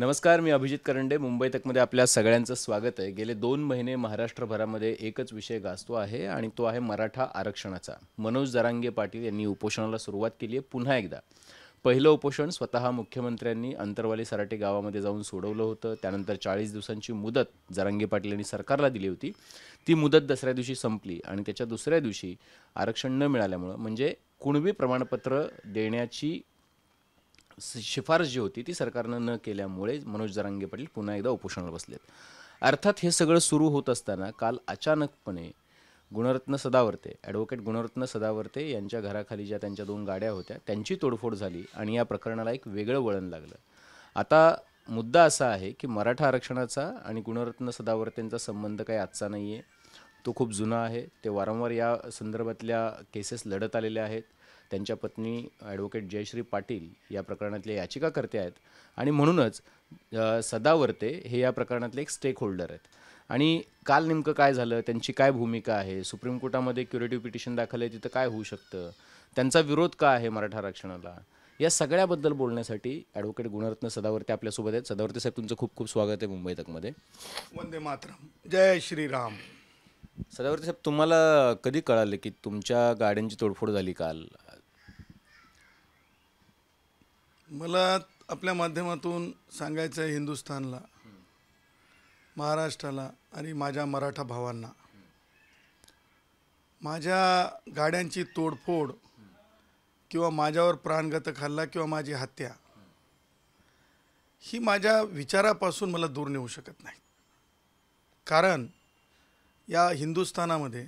नमस्कार मी अभिजित करंडे मुंबई तकमध्ये आपल्या सगळ्यांचं स्वागत आहे गेले दोन महिने महाराष्ट्रभरामध्ये एकच विषय गाजतो आहे आणि तो आहे मराठा आरक्षणाचा मनोज जरांगे पाटील यांनी उपोषणाला सुरुवात केली आहे पुन्हा एकदा पहिलं उपोषण स्वतः मुख्यमंत्र्यांनी अंतरवाली सराटे गावामध्ये जाऊन सोडवलं होतं त्यानंतर चाळीस दिवसांची मुदत जरांगे पाटील यांनी सरकारला दिली होती ती मुदत दसऱ्या दिवशी संपली आणि त्याच्या दुसऱ्या दिवशी आरक्षण न मिळाल्यामुळं म्हणजे कुणबी प्रमाणपत्र देण्याची शिफारस जी होती ती सरकारनं न केल्यामुळे मनोज जरांगे पाटील पुन्हा एकदा उपोषणावर बसलेत अर्थात हे सगळं सुरू होत असताना काल अचानकपणे गुणरत्न सदावर्ते ॲडव्होकेट गुणरत्न सदावर्ते यांच्या घराखाली ज्या त्यांच्या दोन गाड्या होत्या त्यांची तोडफोड झाली आणि या प्रकरणाला एक वेगळं वळण लागलं आता मुद्दा असा आहे की मराठा आरक्षणाचा आणि गुणरत्न सदावर्तेंचा संबंध काही आजचा नाही आहे तो खूप जुना आहे ते वारंवार या संदर्भातल्या केसेस लढत आलेल्या आहेत त्यांच्या पत्नी ॲडव्होकेट जयश्री पाटील या प्रकरणातले याचिकाकर्ते आहेत आणि म्हणूनच सदावर्ते हे या प्रकरणातले एक स्टेक होल्डर आहेत आणि काल नेमकं काय झालं त्यांची काय भूमिका आहे सुप्रीम कोर्टामध्ये क्युरेटिव्ह पिटिशन दाखल आहे तिथं काय होऊ शकतं त्यांचा विरोध का आहे मराठा आरक्षणाला या सगळ्याबद्दल बोलण्यासाठी ॲडव्होकेट गुणरत्न सदावर्ते आपल्यासोबत आहेत सदावर्ते साहेब तुमचं खूप खूप स्वागत आहे मुंबई तकमध्ये वंदे मातरम जय श्रीराम सदावर्ते साहेब तुम्हाला कधी कळालं की तुमच्या गाड्यांची तोडफोड झाली काल मला आपल्या माध्यमातून सांगायचं आहे हिंदुस्थानला महाराष्ट्राला आणि माझ्या मराठा भावांना माझ्या गाड्यांची तोडफोड किंवा माझ्यावर प्राणघातक हल्ला किंवा माझी हत्या ही माझ्या विचारापासून मला दूर नेऊ शकत नाही कारण या हिंदुस्थानामध्ये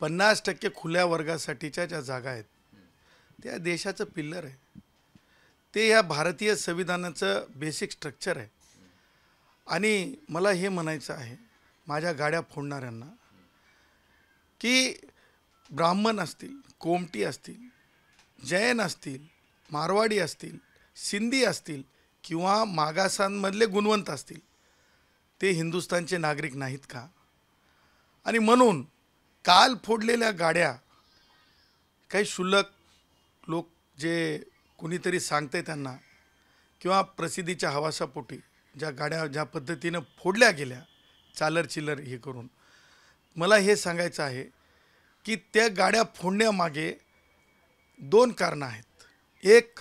पन्नास टक्के खुल्या वर्गासाठीच्या ज्या जागा आहेत त्या देशाचं पिल्लर आहे ते या भारतीय संविधानाचं बेसिक स्ट्रक्चर आहे आणि मला हे म्हणायचं आहे माझ्या गाड्या फोडणाऱ्यांना की ब्राह्मण असतील कोमटी असतील जैन असतील मारवाडी असतील सिंधी असतील किंवा मागासांमधले गुणवंत असतील ते हिंदुस्थानचे नागरिक नाहीत का आणि म्हणून काल फोडलेल्या गाड्या काही शुल्लक लोक जे कुणीतरी सांगते त्यांना किंवा प्रसिद्धीच्या हवासापोटी ज्या गाड्या ज्या पद्धतीनं फोडल्या गेल्या चालर चिलर हे करून मला हे सांगायचं आहे की त्या गाड्या फोडण्यामागे दोन कारणं आहेत एक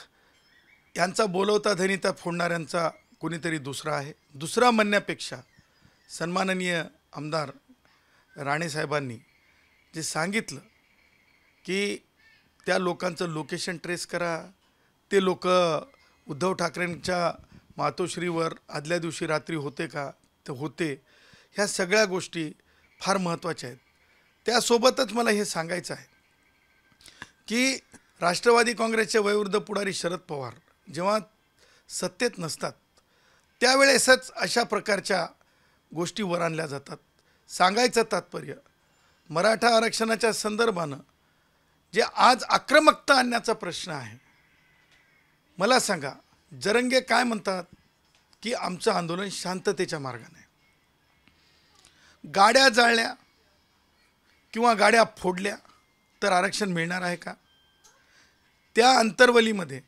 यांचा बोलवता धनिता फोडणाऱ्यांचा कुणीतरी दुसरा आहे दुसरा म्हणण्यापेक्षा सन्माननीय आमदार राणेसाहेबांनी जे सांगितलं की त्या लोकांचं लोकेशन ट्रेस करा ते लोक उद्धव ठाकरेंच्या मातोश्रीवर आदल्या दिवशी रात्री होते का ते होते ह्या सगळ्या गोष्टी फार महत्त्वाच्या आहेत त्यासोबतच मला हे सांगायचं आहे की राष्ट्रवादी काँग्रेसचे वयोवृद्ध पुढारी शरद पवार जेव्हा सत्तेत नसतात त्यावेळेसच अशा प्रकारच्या गोष्टी वर आणल्या जातात सांगायचं तात्पर्य मराठा आरक्षणाच्या संदर्भानं जे आज आक्रमकता आणण्याचा प्रश्न आहे मला सांगा जरंगे काय म्हणतात की आमचं आंदोलन शांततेच्या मार्गाने गाड्या जाळल्या किंवा गाड्या फोडल्या तर आरक्षण मिळणार आहे का त्या अंतर्वलीमध्ये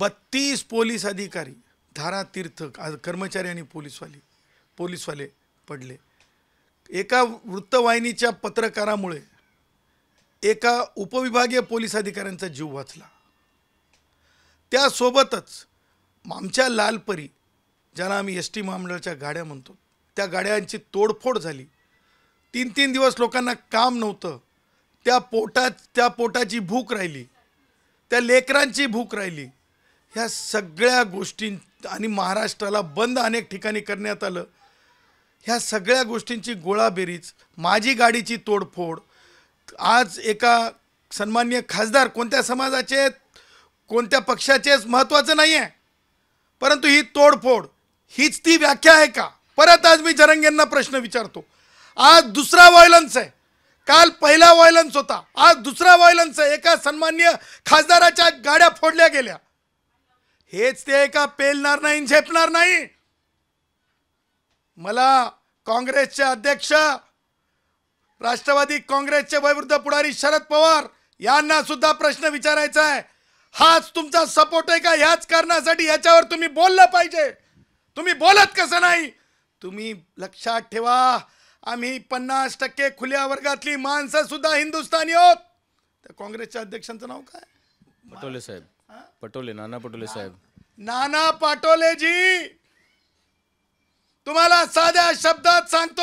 बत्तीस पोलीस अधिकारी धारा तीर्थ कर्मचारी आणि पोलीसवाली पोलीसवाले पडले एका वृत्तवाहिनीच्या पत्रकारामुळे एका उपविभागीय पोलीस अधिकाऱ्यांचा जीव वाचला त्यासोबतच आमच्या लालपरी ज्यांना आम्ही एस टी महामंडळाच्या गाड्या म्हणतो त्या गाड्यांची तोडफोड झाली तीन तीन दिवस लोकांना काम नव्हतं त्या पोटात त्या पोटाची भूक राहिली त्या लेकरांची भूक राहिली ह्या सगळ्या गोष्टीं आणि महाराष्ट्राला बंद अनेक ठिकाणी करण्यात आलं ह्या सगळ्या गोष्टींची गोळाबेरीज माझी गाडीची तोडफोड आज एका सन्मान्य खासदार कोणत्या समाजाचे आहेत कोणत्या पक्षाचेच महत्त्वाचं नाही आहे परंतु ही तोडफोड हीच ती व्याख्या आहे का परत आज मी जरंगेंना प्रश्न विचारतो आज दुसरा व्हायलन्स आहे काल पहिला व्हायलन्स होता आज दुसरा व्हायलन्स आहे एका सन्मान्य खासदाराच्या गाड्या फोडल्या गेल्या हेच ते एका पेलणार नाही झेपणार नाही मला काँग्रेसचे अध्यक्ष राष्ट्रवादी काँग्रेसचे वैवृद्ध पुढारी शरद पवार यांना सुद्धा प्रश्न विचारायचा आहे हाच तुमचा सपोर्ट आहे का ह्याच कारणासाठी ह्याच्यावर तुम्ही बोललं पाहिजे तुम्ही बोलत कसं नाही तुम्ही लक्षात ठेवा आम्ही पन्नास टक्के खुल्या वर्गातली माणसं सुद्धा हिंदुस्थानी आहोत त्या काँग्रेसच्या अध्यक्षांचं नाव काय पटोले साहेब पटोले नाना पटोले साहेब नाना जी तुम्हाला साध्या शब्दात सांगतो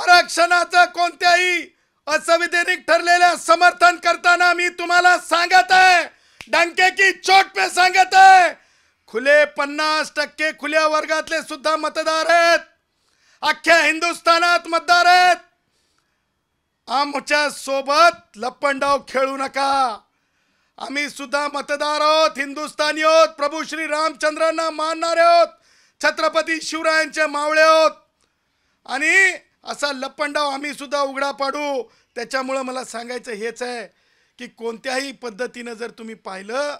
आरक्षणाचं कोणत्याही असंविधानिक ठरलेल्या समर्थन करताना मी तुम्हाला सांगत आहे डंके की चोट पे सांगत आहे खुले पन्नास टक्के खुल्या वर्गातले सुद्धा मतदार आहेत अख्ख्या हिंदुस्थानात मतदार आहेत आमच्या सोबत लपंडाव खेळू नका आम्ही सुद्धा मतदार आहोत हिंदुस्थानी आहोत प्रभू श्री रामचंद्रांना मानणारे आहोत छत्रपती शिवरायांचे मावळे आहोत आणि असा लपंडाव आम्ही सुद्धा उघडा पाडू त्याच्यामुळं मला सांगायचं हेच आहे की कोणत्याही पद्धतीनं जर तुम्ही पाहिलं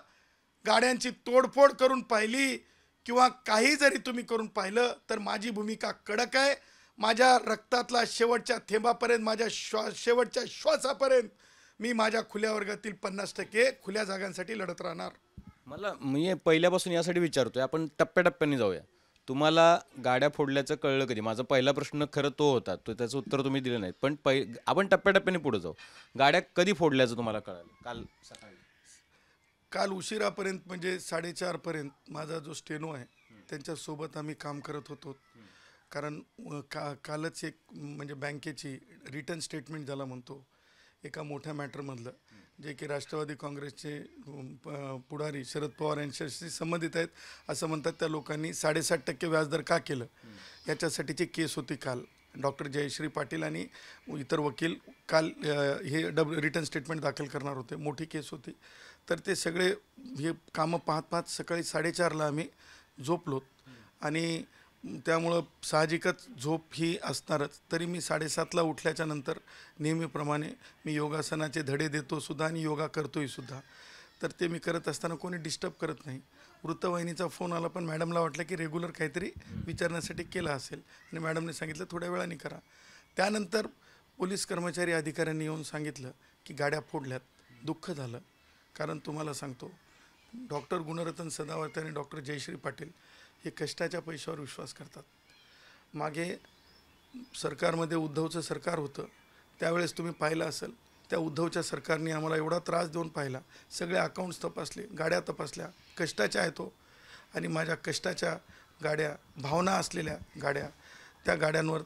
गाड्यांची तोडफोड करून पाहिली किंवा काही जरी तुम्ही करून पाहिलं तर माझी भूमिका कडक आहे माझ्या रक्तातला शेवटच्या थेंबापर्यंत माझ्या श्वा शेवटच्या श्वासापर्यंत मी माझ्या खुल्या वर्गातील पन्नास टक्के खुल्या जागांसाठी लढत राहणार मला मी पहिल्यापासून यासाठी विचारतोय आपण टप्प्याटप्प्याने जाऊया तुम्हाला गाड्या फोडल्याचं कळलं कधी माझा पहिला प्रश्न खरं तो होता तो त्याचं उत्तर तुम्ही दिलं नाहीत पण पै आपण टप्प्याटप्प्याने पुढे जाऊ गाड्या कधी फोडल्याचं तुम्हाला कळलं काल सकाळी काल उशिरापर्यंत म्हणजे साडेचारपर्यंत माझा जो स्टेनो आहे त्यांच्यासोबत आम्ही काम करत होतो कारण का कालच एक म्हणजे बँकेची रिटर्न स्टेटमेंट ज्याला म्हणतो एका मोठ्या मॅटरमधलं जे की राष्ट्रवादी काँग्रेसचे पुढारी शरद पवार यांच्याशी संबंधित आहेत असं म्हणतात त्या लोकांनी साडेसात टक्के व्याजदर का केलं याच्यासाठीची केस होती काल डॉक्टर जयश्री पाटील आणि इतर वकील काल हे डब रिटर्न स्टेटमेंट दाखल करणार होते मोठी केस होती तर ते सगळे हे कामं पाहत पाहत सकाळी साडेचारला आम्ही झोपलोत आणि त्यामुळं साहजिकच झोप ही असणारच तरी मी साडेसातला उठल्याच्या नंतर नेहमीप्रमाणे मी योगासनाचे धडे देतो सुद्धा आणि योगा करतोही सुद्धा तर ते मी करत असताना कोणी डिस्टर्ब करत नाही वृत्तवाहिनीचा फोन आला पण मॅडमला वाटलं की रेग्युलर काहीतरी विचारण्यासाठी केला असेल आणि मॅडमने सांगितलं थोड्या वेळाने करा त्यानंतर पोलीस कर्मचारी अधिकाऱ्यांनी येऊन सांगितलं की गाड्या फोडल्यात दुःख झालं कारण तुम्हाला सांगतो डॉक्टर गुणरतन सदावर्ते आणि डॉक्टर जयश्री पाटील हे कष्टाच्या पैशावर विश्वास करतात मागे सरकारमध्ये उद्धवचं सरकार होतं त्यावेळेस तुम्ही पाहिलं असेल त्या उद्धवच्या सरकारने आम्हाला एवढा त्रास देऊन पाहिला सगळे अकाउंट्स तपासले गाड्या तपासल्या कष्टाच्या आहे तो हो. आणि माझ्या कष्टाच्या गाड्या भावना असलेल्या गाड्या त्या गाड्यांवर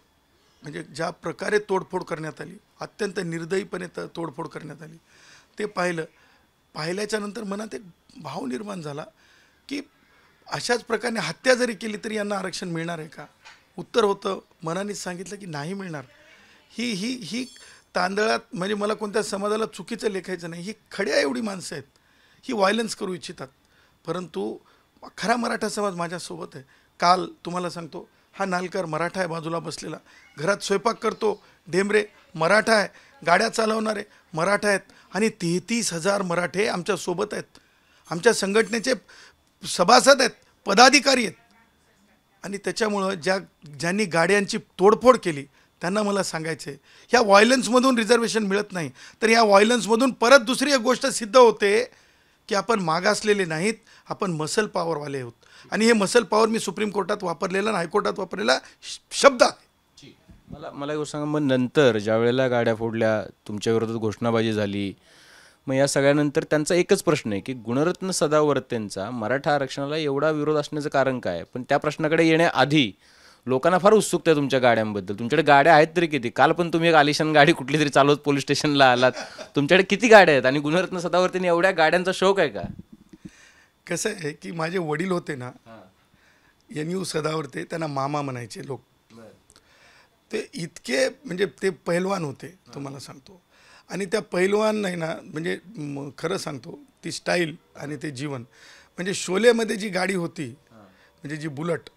म्हणजे ज्या प्रकारे तोडफोड करण्यात आली अत्यंत निर्दयीपणे त तोडफोड करण्यात आली ते पाहिलं पाहिल्याच्यानंतर मनात एक भाव निर्माण झाला अशाच प्रकारे हत्या जरी केली तरी यांना आरक्षण मिळणार आहे का उत्तर होतं मनानेच सांगितलं की नाही मिळणार ही ही ही तांदळात म्हणजे मला कोणत्या समाजाला चुकीचं लेखायचं नाही ही खड्या एवढी माणसं आहेत ही व्हायलन्स करू इच्छितात परंतु खरा मराठा समाज माझ्यासोबत आहे काल तुम्हाला सांगतो हा नालकर मराठा आहे बाजूला बसलेला घरात स्वयंपाक करतो ढेंबरे मराठा आहे गाड्या चालवणारे मराठा आहेत आणि तेहतीस हजार मराठे आमच्यासोबत आहेत आमच्या संघटनेचे सभासद आहेत पदाधिकारी आहेत आणि त्याच्यामुळं ज्या ज्यांनी गाड्यांची तोडफोड केली त्यांना मला सांगायचं आहे ह्या व्हायलन्समधून रिझर्वेशन मिळत नाही तर ह्या व्हायलन्समधून परत दुसरी एक गोष्ट सिद्ध होते की आपण मागासलेले नाहीत आपण मसल पॉवरवाले आहोत आणि हे मसल पॉवर मी सुप्रीम कोर्टात वापरलेलं आणि हायकोर्टात वापरलेला शब्द आहे मला मला सांगा मग नंतर ज्या वेळेला गाड्या फोडल्या तुमच्या घोषणाबाजी झाली मग या सगळ्यानंतर त्यांचा एकच प्रश्न आहे की गुणरत्न सदावर्तेंचा मराठा आरक्षणाला एवढा विरोध असण्याचं कारण काय पण त्या प्रश्नाकडे येण्याआधी लोकांना फार उत्सुकता आहे तुमच्या गाड्यांबद्दल तुमच्याकडे गाड्या आहेत तरी किती काल पण तुम्ही एक आलिशान गाडी कुठली तरी चालवत पोलीस स्टेशनला आलात तुमच्याकडे किती गाड्या आहेत आणि गुणरत्न सदावर्तीने एवढ्या गाड्यांचा शौक आहे का कसं आहे की माझे वडील होते ना एन यू सदावर्ते त्यांना मामा म्हणायचे लोक ते इतके म्हणजे ते पहलवान होते तुम्हाला सांगतो आणि त्या पैलवान नाही ना म्हणजे खरं सांगतो ती स्टाईल आणि ते जीवन म्हणजे शोलेमध्ये जी गाडी होती म्हणजे जी बुलट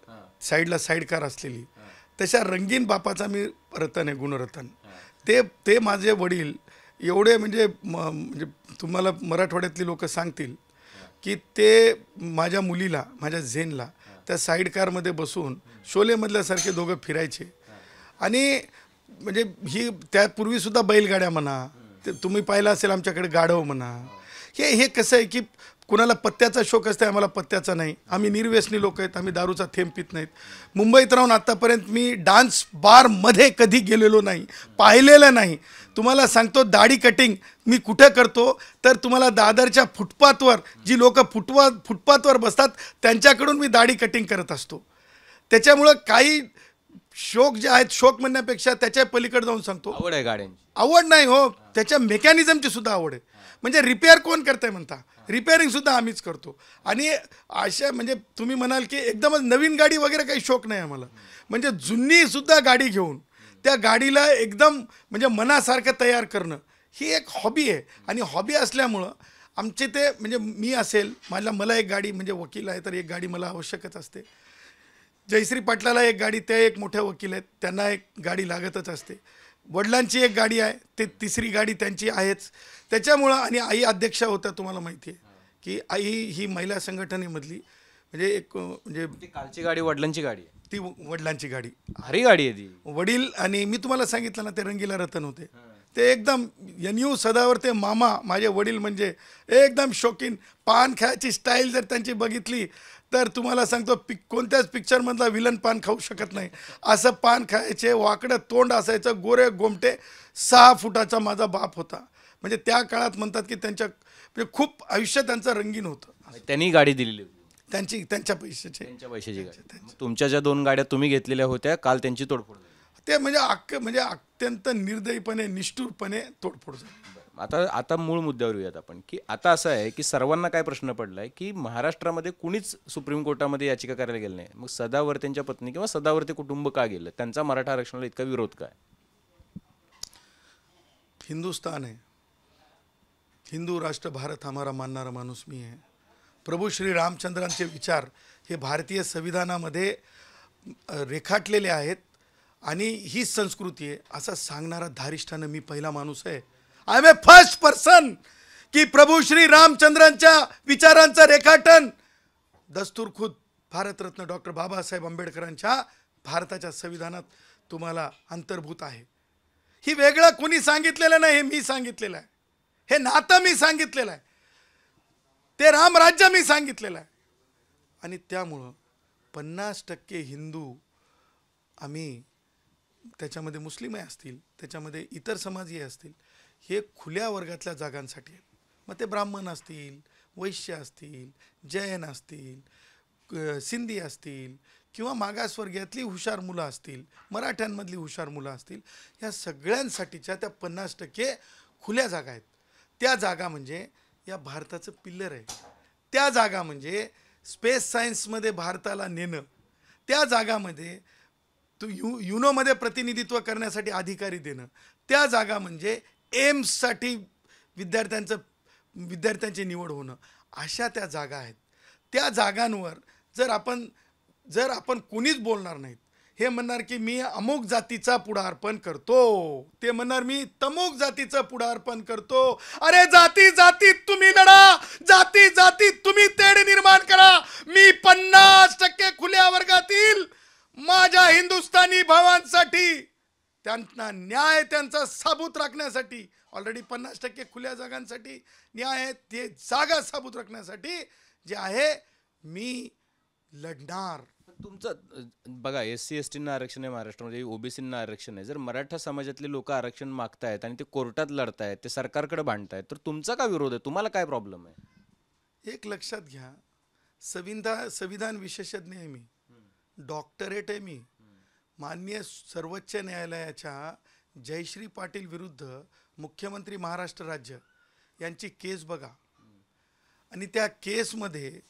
साईडला साईड कार असलेली तशा रंगीन बापाचा मी रतन आहे गुणरतन ते ते माझे वडील एवढे म्हणजे म्हणजे तुम्हाला मराठवाड्यातली लोक सांगतील की ते माझ्या मुलीला माझ्या झेनला त्या साईड कारमध्ये बसून शोलेमधल्यासारखे दोघं फिरायचे आणि म्हणजे ही त्यापूर्वीसुद्धा बैलगाड्या म्हणा तुम्ही पाहिलं असेल आमच्याकडे गाढव म्हणा हे हे कसं आहे की कुणाला पत्त्याचा शोक असतो आम्हाला पत्त्याचा नाही आम्ही निर्व्यसनी लोक आहेत आम्ही दारूचा थेंब पित नाहीत मुंबईत राहून आत्तापर्यंत मी डान्स बारमध्ये कधी गेलेलो नाही पाहिलेलं नाही तुम्हाला सांगतो दाढी कटिंग मी कुठं करतो तर तुम्हाला दादरच्या फुटपाथवर जी लोक फुटवा फुटपाथवर बसतात त्यांच्याकडून मी दाढी कटिंग करत असतो त्याच्यामुळं काही शोक जे आहेत शोक म्हणण्यापेक्षा त्याच्या पलीकडे जाऊन सांगतो आवड आहे गाड्यांची आवड नाही हो त्याच्या मेकॅनिझमची सुद्धा आवड आहे म्हणजे रिपेअर कोण करतंय म्हणता रिपेअरिंग सुद्धा आम्हीच करतो आणि अशा म्हणजे तुम्ही म्हणाल की एकदमच नवीन गाडी वगैरे काही शोक नाही आम्हाला म्हणजे जुनी सुद्धा गाडी घेऊन त्या गाडीला एकदम म्हणजे मनासारखं तयार करणं ही एक हॉबी आहे आणि हॉबी असल्यामुळं आमचे ते म्हणजे मी असेल मला मला एक गाडी म्हणजे वकील आहे तर एक गाडी मला आवश्यकच असते जयश्री पाटलाला एक गाडी त्या एक मोठ्या वकील आहेत त्यांना एक गाडी लागतच असते वडिलांची एक गाडी आहे ते तिसरी गाडी त्यांची आहेच त्याच्यामुळं आणि आई अध्यक्षा होत्या तुम्हाला माहिती आहे की आई ही महिला संघटनेमधली म्हणजे एक म्हणजे कालची गाडी वडिलांची गाडी आहे ती वडिलांची गाडी हरी गाडी आहे ती वडील आणि मी तुम्हाला सांगितलं ना ते रंगीला रतन होते ते एकदम यू सदावर ते मामा माझे वडील म्हणजे एकदम शौकीन पान खायची स्टाईल जर त्यांची बघितली तर तुम्हाला सांगतो पिक कोणत्याच पिक्चरमधला विलन पान खाऊ शकत नाही असं पान खायचे वाकडं तोंड असायचं गोरे गोमटे सहा फुटाचा माझा बाप होता म्हणजे त्या काळात म्हणतात की त्यांच्या म्हणजे खूप आयुष्य त्यांचं रंगीन होतं त्यांनी गाडी दिलेली त्यांची त्यांच्या पैशाची त्यांच्या पैशाची तुमच्या ज्या दोन गाड्या तुम्ही घेतलेल्या होत्या काल त्यांची तोडफोड ते म्हणजे अक्क म्हणजे अत्यंत निर्दयीपणे निष्ठूरपणे तोडफोड झाली आता आता मूळ मुद्द्यावर येऊयात आपण की आता असं आहे की सर्वांना काय प्रश्न पडला आहे की महाराष्ट्रामध्ये कुणीच सुप्रीम कोर्टामध्ये याचिका करायला गेलं नाही मग सदावर्तेंच्या पत्नी किंवा सदावर्ते कुटुंब का गेलं त्यांचा मराठा आरक्षणाला इतका विरोध काय हिंदुस्थान आहे हिंदू राष्ट्र भारत हमारा मानणारा माणूस मी आहे प्रभू श्री रामचंद्रांचे विचार हे भारतीय संविधानामध्ये रेखाटलेले आहेत आणि हीच संस्कृती आहे असं सांगणारा धारिष्ठानं मी पहिला माणूस आहे I am a first person की प्रभू श्री रामचंद्रांच्या विचारांचं रेखाटन दस्तूर खुद भारतरत्न डॉक्टर बाबासाहेब आंबेडकरांच्या भारताच्या संविधानात तुम्हाला अंतर्भूत आहे ही वेगळं कोणी सांगितलेलं नाही हे मी सांगितलेलं आहे हे नातं मी सांगितलेलं आहे ते रामराज्य मी सांगितलेलं आहे आणि त्यामुळं पन्नास टक्के हिंदू आम्ही त्याच्यामध्ये मुस्लिमही असतील त्याच्यामध्ये इतर समाजही असतील हे खुल्या वर्गातल्या जागांसाठी आहेत मग ते ब्राह्मण असतील वैश्य असतील जैन असतील सिंधी असतील किंवा मागासवर्गीयातली हुशार मुलं असतील मराठ्यांमधली हुशार मुलं असतील ह्या सगळ्यांसाठीच्या त्या पन्नास टक्के खुल्या जागा आहेत त्या जागा म्हणजे या भारताचं पिल्लर आहे त्या जागा म्हणजे स्पेस सायन्समध्ये भारताला नेणं त्या जागामध्ये तू यु युनोमध्ये प्रतिनिधित्व करण्यासाठी अधिकारी देणं त्या जागा म्हणजे एम्ससाठी विद्यार्थ्यांचं विद्यार्थ्यांची निवड होणं अशा त्या जागा आहेत त्या जागांवर जर आपण जर आपण कोणीच बोलणार नाहीत हे म्हणणार की मी अमुक जातीचा पुढारपण करतो ते म्हणणार मी तमुक जातीचं पुढारपण करतो अरे जाती जातीत तुम्ही लढा जाती जातीत तुम्ही तेढ निर्माण करा मी पन्नास टक्के खुल्या वर्गातील माझ्या हिंदुस्थानी भावांसाठी त्यांना न्याय त्यांचा साबूत राखण्यासाठी ऑलरेडी पन्नास टक्के खुल्या जागांसाठी न्याय आहे ते जागा साबूत राखण्यासाठी जे आहे मी लढणार तुमचं बघा एस सी एस टींना आरक्षण आहे महाराष्ट्रामध्ये म्हणजे ओबीसींना आरक्षण आहे जर मराठा समाजातले लोक आरक्षण मागतायत आणि ते कोर्टात लढतायत ते सरकारकडे भांडतायत तर तुमचा का विरोध आहे तुम्हाला काय प्रॉब्लेम आहे एक लक्षात घ्या संविधान संविधान विशेषज्ञ आहे मी डॉक्टरेट आहे मी माननीय सर्वोच्च न्यायालयाच्या जयश्री पाटील विरुद्ध मुख्यमंत्री महाराष्ट्र राज्य यांची केस बघा आणि त्या केसमध्ये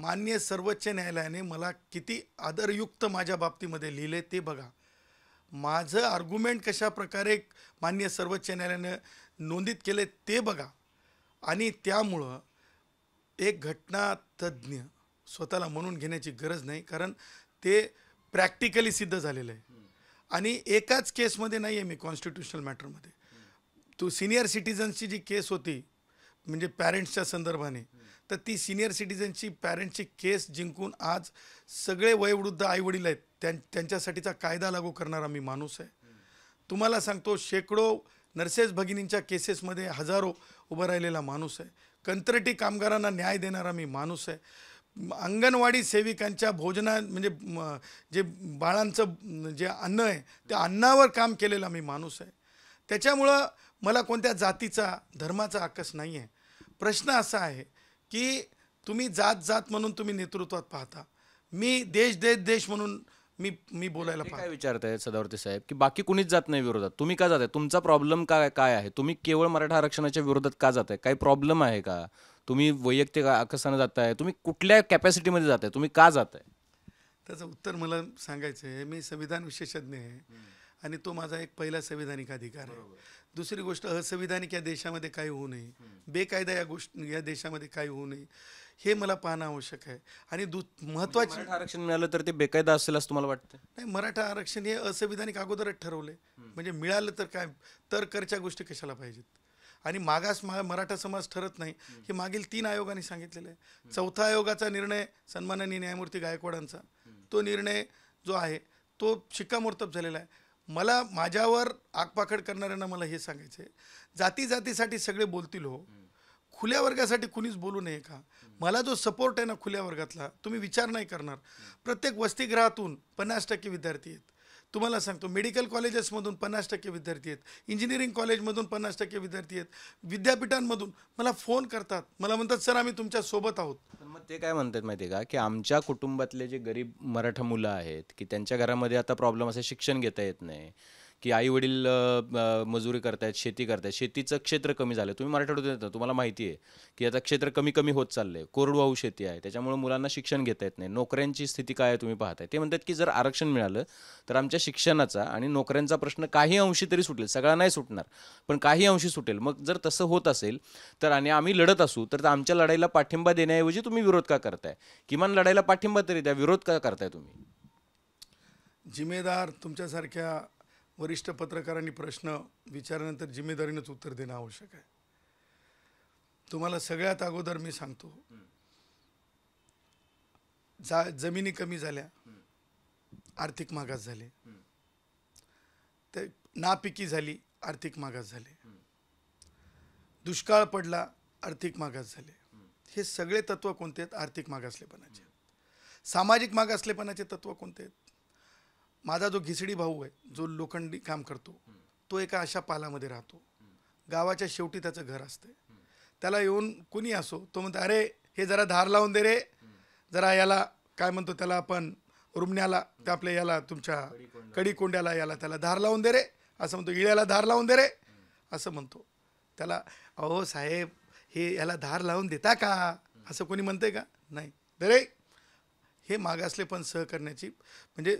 मान्य सर्वोच्च न्यायालयाने मला किती आदरयुक्त माझ्या बाबतीमध्ये लिहिले ते बघा माझं आर्ग्युमेंट कशा प्रकारे मान्य सर्वोच्च न्यायालयानं नोंदीत केले ते बघा आणि त्यामुळं एक घटना तज्ज्ञ स्वतःला म्हणून घेण्याची गरज नाही कारण ते प्रॅक्टिकली सिद्ध झालेलं आहे आणि एकाच केसमध्ये नाही आहे मी कॉन्स्टिट्युशनल मॅटरमध्ये तू सिनियर सिटिझन्सची जी केस होती म्हणजे पॅरेंट्सच्या संदर्भाने तर ती सिनियर सिटिझन्सची पॅरेंट्सची केस जिंकून आज सगळे वयोवृद्ध आईवडील आहेत त्यां त्यांच्यासाठीचा कायदा लागू करणारा मी माणूस आहे तुम्हाला सांगतो शेकडो नर्सेस भगिनींच्या केसेसमध्ये हजारो उभं राहिलेला माणूस आहे कंत्राटी कामगारांना न्याय देणारा मी माणूस आहे अंगणवाडी सेविकांच्या भोजना म्हणजे जे बाळांचं जे अन्न आहे त्या अन्नावर काम केलेला मी माणूस आहे त्याच्यामुळं मला कोणत्या जातीचा धर्माचा आकस नाही आहे प्रश्न असा आहे की तुम्ही जात जात म्हणून तुम्ही नेतृत्वात पाहता मी देश देश देश म्हणून मी मी बोलायला काय विचारत आहे सदावर्ती साहेब की बाकी कुणीच जात नाही विरोधात तुम्ही का जात आहे तुमचा प्रॉब्लेम काय काय आहे तुम्ही केवळ मराठा आरक्षणाच्या विरोधात का जात आहे काही प्रॉब्लेम आहे का तुम्ही वैयक्तिक जात जाताय तुम्ही कुठल्या कॅपॅसिटीमध्ये जाताय तुम्ही का जाताय त्याचं उत्तर मला सांगायचं आहे मी संविधान विशेषज्ञ आहे आणि तो माझा एक पहिला संविधानिक अधिकार आहे दुसरी गोष्ट असंविधानिक या देशामध्ये काय होऊ नये बेकायदा या गोष्ट या देशामध्ये काय होऊ नये हे मला पाहणं आवश्यक आहे आणि दु महत्वाचे म्हणजे आरक्षण मिळालं तर ते बेकायदा असेल असं तुम्हाला वाटतं नाही मराठा आरक्षण हे असंविधानिक अगोदरच ठरवले म्हणजे मिळालं तर काय तरकरच्या गोष्टी कशाला पाहिजेत आणि मागास मा मराठा समाज ठरत नाही हे मागील तीन आयोगाने सांगितलेलं आहे चौथा आयोगाचा निर्णय सन्माननीय न्यायमूर्ती गायकवाडांचा तो निर्णय जो आहे तो शिक्कामोर्तब झालेला आहे मला माझ्यावर आगपाखड करणाऱ्यांना मला हे सांगायचं आहे जाती जातीसाठी सगळे बोलतील हो खुल्या वर्गासाठी कुणीच बोलू नये का मला जो सपोर्ट आहे ना खुल्या वर्गातला तुम्ही विचार नाही करणार प्रत्येक वसतिगृहातून पन्नास टक्के विद्यार्थी आहेत तुम्हाला सांगतो मेडिकल कॉलेजेसमधून पन्नास टक्के विद्यार्थी आहेत इंजिनिअरिंग कॉलेजमधून पन्नास टक्के विद्यार्थी आहेत विद्यापीठांमधून मला फोन करतात मला म्हणतात सर आम्ही तुमच्या सोबत आहोत मग ते काय म्हणतात माहिती का की आमच्या कुटुंबातले जे गरीब मराठा मुलं आहेत की त्यांच्या घरामध्ये आता प्रॉब्लेम असे शिक्षण घेता येत नाही की आई वडील मजुरी करतायत शेती करतायत शेतीचं क्षेत्र कमी झालं तुम्ही मराठवाड्यात येतात तुम्हाला माहिती आहे की आता क्षेत्र कमी कमी होत चाललंय आहे कोरडवाहू शेती आहे त्याच्यामुळे मुलांना शिक्षण घेता येत नाही नोकऱ्यांची स्थिती काय आहे तुम्ही पाहताय ते म्हणतात की जर आरक्षण मिळालं तर आमच्या शिक्षणाचा आणि नोकऱ्यांचा प्रश्न काही अंशी तरी सुटेल सगळा नाही सुटणार पण काही अंशी सुटेल मग जर तसं होत असेल तर आणि आम्ही लढत असू तर आमच्या लढाईला पाठिंबा देण्याऐवजी तुम्ही विरोध का करताय किमान लढाईला पाठिंबा तरी द्या विरोध का करताय तुम्ही जिम्मेदार तुमच्यासारख्या वरिष्ठ पत्रकारांनी प्रश्न विचारल्यानंतर जिम्मेदारीनंच उत्तर देणं आवश्यक आहे तुम्हाला सगळ्यात अगोदर मी सांगतो जा जमिनी कमी झाल्या आर्थिक मागास झाले ते नापिकी झाली आर्थिक मागास झाले दुष्काळ पडला आर्थिक मागास झाले हे सगळे तत्व कोणते आहेत आर्थिक मागासलेपणाचे सामाजिक मागासलेपणाचे तत्व कोणते आहेत माझा जो घिसडी भाऊ आहे जो लोखंडी काम करतो तो एका अशा पालामध्ये राहतो गावाच्या शेवटी त्याचं घर असते त्याला येऊन कुणी असो तो म्हणतो अरे हे जरा धार लावून दे रे जरा याला काय म्हणतो त्याला आपण रुमण्याला त्या आपल्या याला तुमच्या कडीकोंड्याला याला त्याला धार लावून दे रे असं म्हणतो इळ्याला धार लावून दे रे असं म्हणतो त्याला अहो साहेब हे याला धार लावून देता का असं कोणी म्हणते का नाही दरे हे मागासलेपण सह करण्याची म्हणजे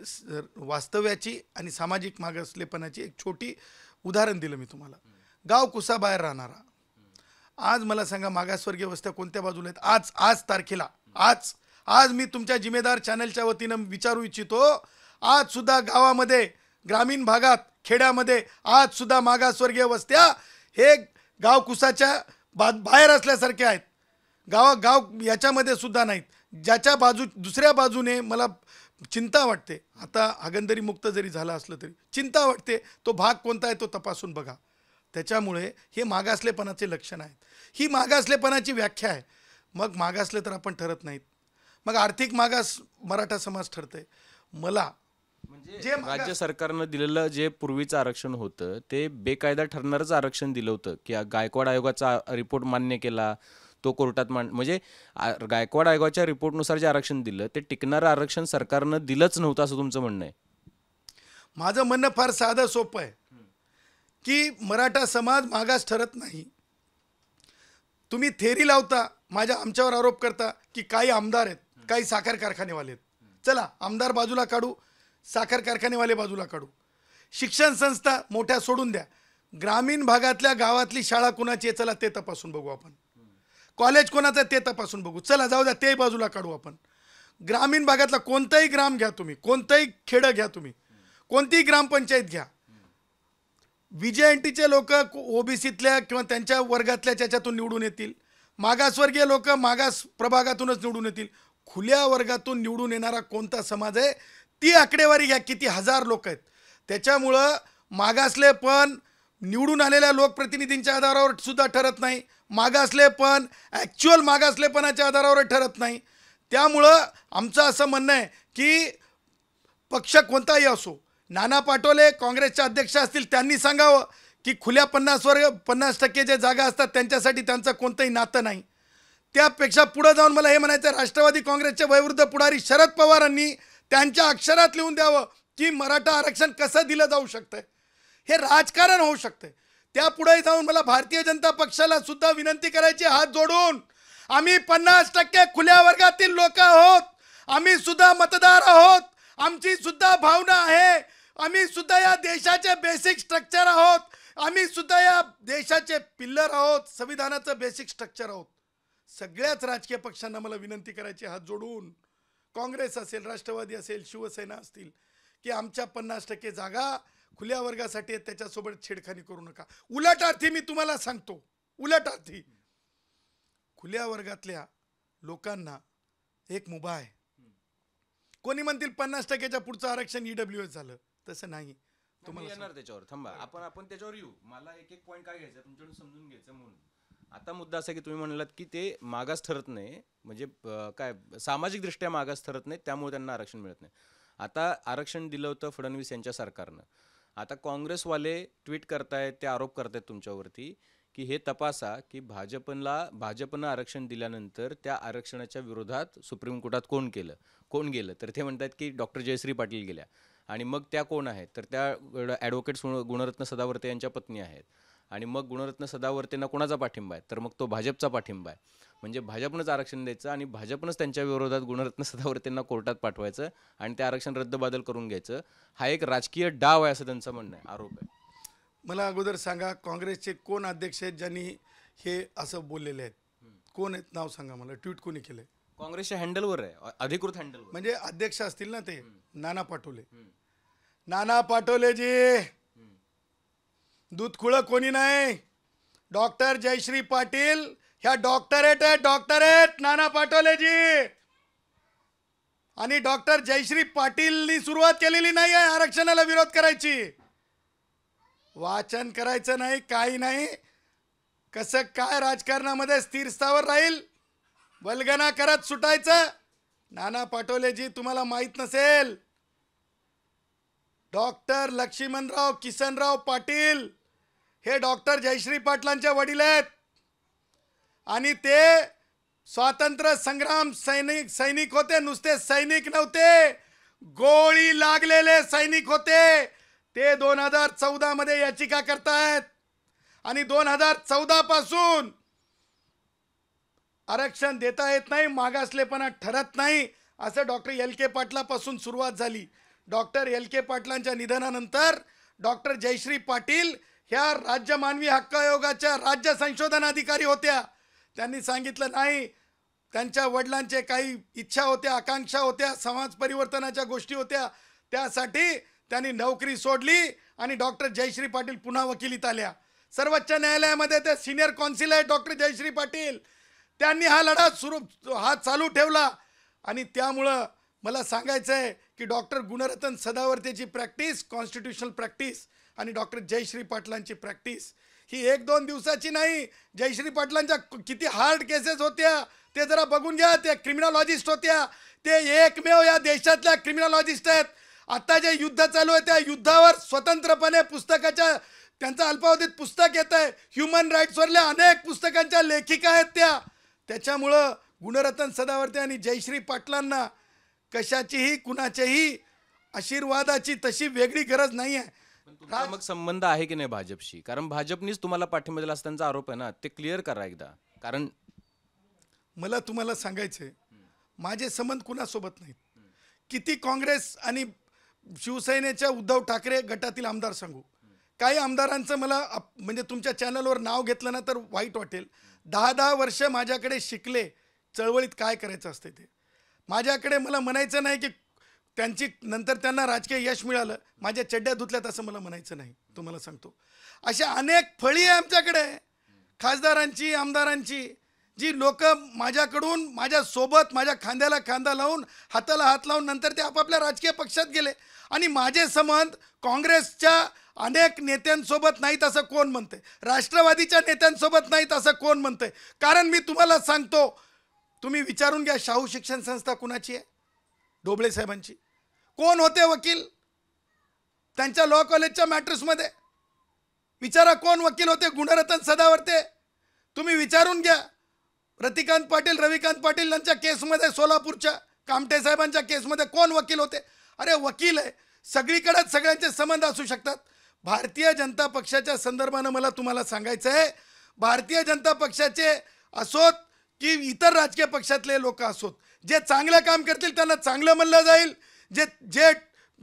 वास्तव्याची आणि सामाजिक मागासलेपणाची एक छोटी उदाहरण दिलं मी तुम्हाला गाव कुसा बाहेर राहणारा आज मला सांगा मागासवर्गीय वस्त्या कोणत्या बाजूला आहेत आज आज तारखेला आज आज मी तुमच्या जिम्मेदार चॅनलच्या वतीनं विचारू इच्छितो आज सुद्धा गावामध्ये ग्रामीण भागात खेड्यामध्ये आज सुद्धा मागासवर्गीय वस्त्या हे गावकुसाच्या बा बाहेर असल्यासारख्या आहेत गावा गाव याच्यामध्ये सुद्धा नाहीत ज्याच्या बाजू दुसऱ्या बाजूने मला चिंता वाटते आता हागंदरी मुक्त जरी झालं असलं तरी चिंता वाटते तो भाग कोणता आहे तो तपासून बघा त्याच्यामुळे हे मागासलेपणाचे लक्षण आहेत ही मागासलेपणाची व्याख्या आहे मग मागासले तर आपण ठरत नाहीत मग आर्थिक मागास मराठा समाज ठरते मला म्हणजे राज्य सरकारनं दिलेलं जे पूर्वीचं आरक्षण होतं ते बेकायदा ठरणारच आरक्षण दिलं होतं की गायकवाड आयोगाचा रिपोर्ट मान्य केला तो कोर्टात मांड म्हणजे गायकवाड आयोगाच्या रिपोर्टनुसार जे आरक्षण दिलं ते टिकणारं आरक्षण सरकारनं दिलंच नव्हतं असं तुमचं म्हणणं आहे माझं म्हणणं फार साधं सोपं आहे की मराठा समाज मागास ठरत नाही तुम्ही थेरी लावता माझ्या आमच्यावर आरोप करता की काही आमदार आहेत काही साखर कारखानेवाले आहेत चला आमदार बाजूला काढू साखर कारखानेवाले बाजूला काढू शिक्षण संस्था मोठ्या सोडून द्या ग्रामीण भागातल्या गावातली शाळा कुणाची चला ते तपासून बघू आपण कॉलेज कोणाचं आहे ते तपासून बघू चला जाऊ द्या ते बाजूला काढू आपण ग्रामीण भागातला कोणताही ग्राम घ्या तुम्ही कोणतंही खेडं घ्या तुम्ही कोणतीही ग्रामपंचायत घ्या विजय एनटीचे लोक ओबीसीतल्या किंवा त्यांच्या वर्गातल्या त्याच्यातून निवडून येतील मागासवर्गीय लोक मागास प्रभागातूनच निवडून येतील खुल्या वर्गातून निवडून येणारा कोणता समाज आहे ती आकडेवारी घ्या किती हजार लोक आहेत त्याच्यामुळं मागासले पण निवडून आलेल्या लोकप्रतिनिधींच्या आधारावर सुद्धा ठरत नाही मागासलेपण ॲक्च्युअल मागासलेपणाच्या आधारावर ठरत नाही त्यामुळं आमचं असं म्हणणं आहे की पक्ष कोणताही असो नाना पाटोले काँग्रेसचे अध्यक्ष असतील त्यांनी सांगावं की खुल्या पन्नासवर वर्ग पन्नास टक्के जे जागा असतात त्यांच्यासाठी त्यांचं कोणतंही नातं नाही त्यापेक्षा पुढं जाऊन मला हे म्हणायचं राष्ट्रवादी काँग्रेसचे वयवृद्ध पुढारी शरद पवारांनी त्यांच्या अक्षरात लिहून द्यावं की मराठा आरक्षण कसं दिलं जाऊ शकतं हे राजकारण होऊ शकतं त्यापुढे जाऊन मला भारतीय जनता पक्षाला सुद्धा विनंती करायची हात जोडून आम्ही पन्नास टक्के खुल्या वर्गातील लोक आहोत आम्ही सुद्धा मतदार आहोत आमची सुद्धा भावना आहे आम्ही सुद्धा या देशाचे बेसिक स्ट्रक्चर आहोत आम्ही सुद्धा या देशाचे पिल्लर आहोत संविधानाचं बेसिक स्ट्रक्चर आहोत सगळ्याच राजकीय पक्षांना मला विनंती करायची हात जोडून काँग्रेस असेल राष्ट्रवादी असेल शिवसेना असतील की आमच्या पन्नास टक्के जागा खुल्या वर्गासाठी त्याच्यासोबत छेडखानी करू नका उलट मी तुम्हाला सांगतो उलट अर्थी खुल्या वर्गातल्या लोकांना एक मुभा आहे कोणी म्हणतील पन्नास टक्क्याच्या पुढचं आरक्षण ईडब्ल्यू e एस झालं तसं नाही तुम्हाला येणार त्याच्यावर थांबा आपण आपण त्याच्यावर येऊ मला एक एक पॉईंट काय घ्यायचं तुमच्याकडून समजून घ्यायचं म्हणून आता मुद्दा असा की तुम्ही म्हणलात की ते मागास ठरत नाही म्हणजे काय सामाजिक दृष्ट्या मागास ठरत नाही त्यामुळे त्यांना आरक्षण मिळत नाही आता आरक्षण दिलं होतं फडणवीस यांच्या सरकारनं आता काँग्रेसवाले ट्विट करतायत ते आरोप करतायत तुमच्यावरती की हे तपासा की भाजपला भाजपनं आरक्षण दिल्यानंतर त्या आरक्षणाच्या विरोधात सुप्रीम कोर्टात कोण केलं कोण गेलं तर ते म्हणतात की डॉक्टर जयश्री पाटील गेल्या आणि मग त्या कोण आहेत तर त्या ॲडव्होकेट्स गुणरत्न सदावर्ते यांच्या पत्नी आहेत आणि मग गुणरत्न सदावर्तेंना कोणाचा पाठिंबा आहे तर मग तो भाजपचा पाठिंबा आहे म्हणजे भाजपनंच आरक्षण द्यायचं आणि भाजपनंच त्यांच्या विरोधात गुणरत्न त्यांना कोर्टात पाठवायचं आणि ते आरक्षण रद्द रद्दबादल करून घ्यायचं हा एक राजकीय डाव आहे असं त्यांचं म्हणणं आहे आरोप आहे मला अगोदर सांगा काँग्रेसचे कोण अध्यक्ष आहेत ज्यांनी हे असं बोललेले आहेत कोण आहेत नाव सांगा मला ट्विट कोणी केलंय काँग्रेसच्या हँडलवर आहे अधिकृत हँडल म्हणजे अध्यक्ष असतील ना ते नाना पाटोले नाना पाटोलेजी खुळ कोणी नाही डॉक्टर जयश्री पाटील ह्या डॉक्टरेट आहेत डॉक्टरेट नाना पाटोलेजी आणि डॉक्टर जयश्री पाटीलनी सुरुवात केलेली नाही आहे आरक्षणाला विरोध करायची वाचन करायचं नाही काही नाही कसं काय राजकारणामध्ये स्थिरस्थावर राहील बलगना करत सुटायचं नाना पाटोलेजी तुम्हाला माहीत नसेल डॉक्टर लक्ष्मणराव किसनराव पाटील हे डॉक्टर जयश्री पाटलांच्या वडील आहेत आणि ते स्वातंत्र्य संग्राम सैनिक सैनिक होते नुसते सैनिक नव्हते गोळी लागलेले सैनिक होते ते दोन हजार मध्ये याचिका करतायत आणि दोन हजार पासून आरक्षण देता येत नाही मागासलेपणा ठरत नाही असं डॉक्टर एल के पाटलापासून सुरुवात झाली डॉक्टर एल के पाटलांच्या निधनानंतर डॉक्टर जयश्री पाटील ह्या राज्य मानवी हक्क आयोगाच्या राज्य संशोधन अधिकारी होत्या त्यांनी सांगितलं नाही त्यांच्या वडिलांचे काही इच्छा होत्या आकांक्षा होत्या समाज परिवर्तनाच्या गोष्टी होत्या त्यासाठी त्यांनी नोकरी सोडली आणि डॉक्टर जयश्री पाटील पुन्हा वकिलीत आल्या सर्वोच्च न्यायालयामध्ये ते सिनियर कॉन्सिल आहे डॉक्टर जयश्री पाटील त्यांनी हा लढा सुरू हा चालू ठेवला आणि त्यामुळं मला सांगायचं आहे की डॉक्टर गुणरतन सदावर्तेची प्रॅक्टिस कॉन्स्टिट्युशनल प्रॅक्टिस आणि डॉक्टर जयश्री पाटलांची प्रॅक्टिस ही एक दोन दिवसाची नाही जयश्री पाटलांच्या किती हार्ड केसेस होत्या ते जरा बघून घ्या त्या क्रिमिनॉलॉजिस्ट होत्या ते एकमेव या देशातल्या क्रिमिनॉलॉजिस्ट आहेत आत्ता जे युद्ध चालू आहे त्या युद्धावर स्वतंत्रपणे पुस्तकाच्या त्यांचं अल्पावधीत पुस्तक येत आहे ह्युमन राईट्सवरल्या अनेक पुस्तकांच्या लेखिका आहेत त्या त्याच्यामुळं गुणरतन सदावर्ते आणि जयश्री पाटलांना कशाचीही कुणाच्याही आशीर्वादाची तशी वेगळी गरज नाही आहे तुमचा मग संबंध आहे की नाही भाजपशी कारण भाजपनीच तुम्हाला पाठिंबा दिला असं त्यांचा आरोप आहे ना ते क्लिअर करा एकदा कारण मला तुम्हाला सांगायचंय माझे संबंध कुणासोबत नाहीत किती काँग्रेस आणि शिवसेनेच्या उद्धव ठाकरे गटातील आमदार सांगू काही आमदारांचं मला म्हणजे तुमच्या चॅनलवर नाव घेतलं ना तर वाईट वाटेल दहा दहा वर्ष माझ्याकडे शिकले चळवळीत काय करायचं असते ते माझ्याकडे मला म्हणायचं नाही की त्यांची नंतर त्यांना राजकीय यश मिळालं माझ्या चड्ड्या धुतल्यात असं मला म्हणायचं नाही तुम्हाला सांगतो अशा अनेक फळी आहे आमच्याकडे खासदारांची आमदारांची जी लोक माझ्याकडून माझ्यासोबत माझ्या खांद्याला खांदा लावून हाताला हात लावून नंतर ते आपापल्या राजकीय पक्षात गेले आणि माझे संबंध काँग्रेसच्या अनेक नेत्यांसोबत नाहीत असं कोण म्हणते राष्ट्रवादीच्या नेत्यांसोबत नाहीत असं कोण म्हणते कारण मी तुम्हाला सांगतो तुम्ही विचारून घ्या शाहू शिक्षण संस्था कुणाची आहे ढोबळेसाहेबांची साहेबांची कोण होते वकील त्यांच्या लॉ कॉलेजच्या मध्ये विचारा कोण वकील होते गुणरतन सदावर्ते तुम्ही विचारून घ्या रतिकांत पाटील रविकांत पाटील यांच्या केसमध्ये सोलापूरच्या कामटे साहेबांच्या केसमध्ये कोण वकील होते अरे वकील आहे सगळीकडेच सगळ्यांचे संबंध असू शकतात भारतीय जनता पक्षाच्या संदर्भानं मला तुम्हाला सांगायचं आहे भारतीय जनता पक्षाचे असोत की इतर राजकीय पक्षातले लोक असोत जे चांगलं काम करतील त्यांना चांगलं म्हणलं जाईल जे जे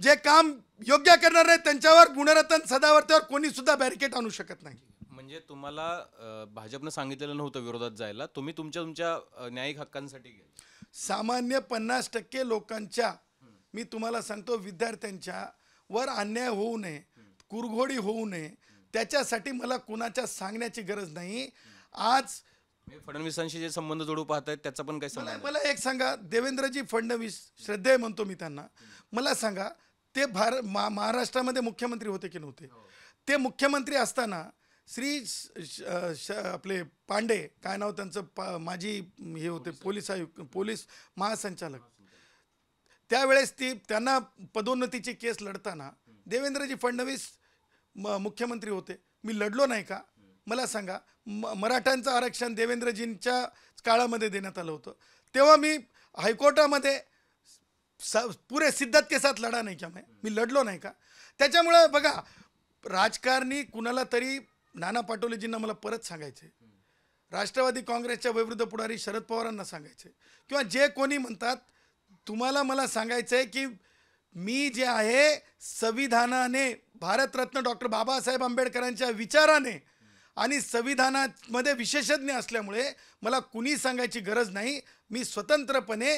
जे काम योग्य करणार आहेत त्यांच्यावर गुणरत्न सदावर्तीवर कोणी सुद्धा बॅरिकेड आणू शकत नाही म्हणजे तुम्हाला भाजपनं सांगितलेलं नव्हतं विरोधात जायला तुम्ही तुमच्या तुमच्या न्यायिक हक्कांसाठी गेले सामान्य पन्नास टक्के लोकांच्या मी तुम्हाला सांगतो विद्यार्थ्यांच्या वर अन्याय होऊ नये कुरघोडी होऊ नये त्याच्यासाठी मला कुणाच्या सांगण्याची गरज नाही आज फडणवीसांशी जे संबंध जोडू आहेत त्याचा पण काही सांगा मला एक सांगा देवेंद्रजी फडणवीस श्रद्धेय म्हणतो मी त्यांना मला सांगा ते भार मा महाराष्ट्रामध्ये मुख्यमंत्री होते की नव्हते हो. ते मुख्यमंत्री असताना श्री आपले पांडे काय नाव त्यांचं माजी हे होते पोलीस आयुक्त पोलीस महासंचालक त्यावेळेस ती त्यांना पदोन्नतीची केस लढताना देवेंद्रजी फडणवीस मुख्यमंत्री होते मी लढलो नाही का मला सांगा म मराठ्यांचं आरक्षण देवेंद्रजींच्या काळामध्ये देण्यात आलं होतं तेव्हा मी हायकोर्टामध्ये स पुरे सिद्धात के साथ लढा नाही का मी लढलो नाही का त्याच्यामुळं बघा राजकारणी कुणाला तरी नाना पाटोलेजींना मला परत सांगायचे राष्ट्रवादी काँग्रेसच्या वैवृद्ध पुढारी शरद पवारांना सांगायचे किंवा जे कोणी म्हणतात तुम्हाला मला सांगायचं आहे की मी जे आहे संविधानाने भारतरत्न डॉक्टर बाबासाहेब आंबेडकरांच्या विचाराने आणि संविधानामध्ये विशेषज्ञ असल्यामुळे मला कुणी सांगायची गरज नाही मी स्वतंत्रपणे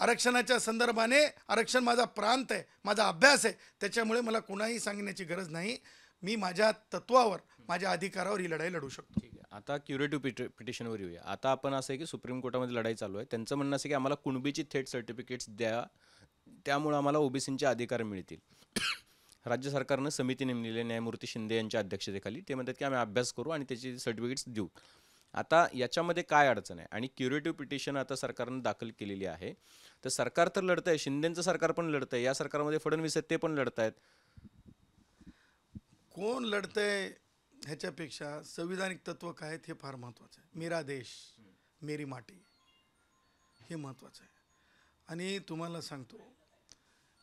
आरक्षणाच्या संदर्भाने आरक्षण माझा प्रांत आहे माझा अभ्यास आहे त्याच्यामुळे मला कुणाही सांगण्याची गरज नाही मी माझ्या तत्वावर माझ्या अधिकारावर ही लढाई लढू शकतो ठीक आहे आता क्युरेटिव्ह पिट पिटिशनवर येऊया आता आपण असं आहे की सुप्रीम कोर्टामध्ये लढाई चालू आहे त्यांचं म्हणणं असं की आम्हाला कुणबीची थेट सर्टिफिकेट्स द्या त्यामुळे आम्हाला ओबीसींचे अधिकार मिळतील राज्य सरकारनं समिती नेमलेली न्यायमूर्ती शिंदे यांच्या अध्यक्षतेखाली ते म्हणतात की आम्ही अभ्यास करू आणि त्याची सर्टिफिकेट्स देऊ आता याच्यामध्ये काय अडचण आहे आणि क्युरेटिव्ह पिटिशन आता सरकारनं दाखल केलेली आहे तर सरकार तर लढत आहे शिंदेचं सरकार पण लढतं आहे या सरकारमध्ये फडणवीस आहेत ते पण लढत आहेत कोण आहे ह्याच्यापेक्षा संविधानिक तत्व काय आहेत हे फार महत्त्वाचं आहे मेरा देश मेरी माटी हे महत्त्वाचं आहे आणि तुम्हाला सांगतो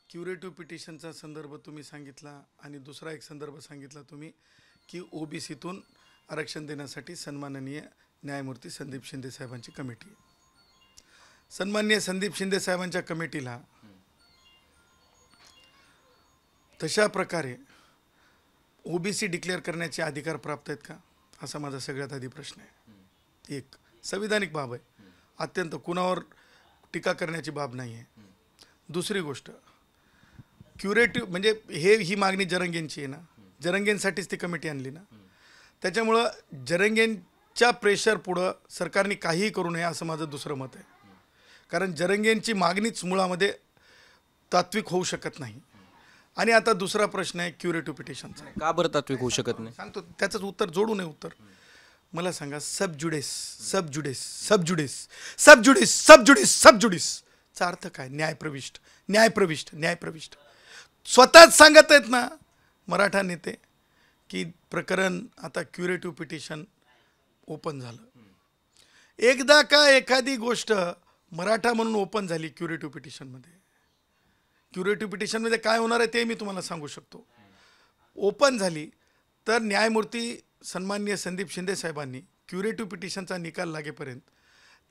क्युरेटिव्ह पिटिशनचा संदर्भ तुम्ही सांगितला आणि दुसरा एक संदर्भ सांगितला तुम्ही की ओ बी सीतून आरक्षण देण्यासाठी सन्माननीय न्यायमूर्ती संदीप शिंदे साहेबांची कमिटी सन्माननीय संदीप शिंदे साहेबांच्या कमिटीला तशा प्रकारे ओबीसी डिक्लेअर करण्याचे अधिकार प्राप्त आहेत का असा माझा सगळ्यात आधी प्रश्न आहे एक संविधानिक बाब आहे अत्यंत कुणावर टीका करण्याची बाब नाही आहे दुसरी गोष्ट क्युरेटिव म्हणजे हे ही मागणी जरंगेंची आहे ना जरंगेंसाठीच ती कमिटी आणली ना त्याच्यामुळं जरंगेंच्या प्रेशर पुढं सरकारने काहीही करू नये असं माझं दुसरं मत आहे कारण जरंगेंची मागणीच मुळामध्ये तात्विक होऊ शकत नाही आणि आता दुसरा प्रश्न आहे क्युरेटिव पिटिशनचा का बरं तात्विक होऊ शकत नाही सांगतो त्याचंच उत्तर जोडू नये उत्तर मला सांगा सब जुडेस सब जुडेस सब जुडेस सब जुडेस सब जुडेस सब जुडेस अर्थ काय न्यायप्रविष्ट न्यायप्रविष्ट न्यायप्रविष्ट स्वतःच सांगत आहेत ना मराठा नेते की प्रकरण आता क्युरेटिव्ह पिटिशन ओपन झालं एकदा का एखादी गोष्ट मराठा म्हणून ओपन झाली क्युरेटिव्ह पिटिशनमध्ये क्युरेटिव्ह पिटिशनमध्ये काय होणार आहे ते मी तुम्हाला सांगू शकतो ओपन झाली तर न्यायमूर्ती सन्माननीय संदीप शिंदे साहेबांनी क्युरेटिव्ह पिटिशनचा निकाल लागेपर्यंत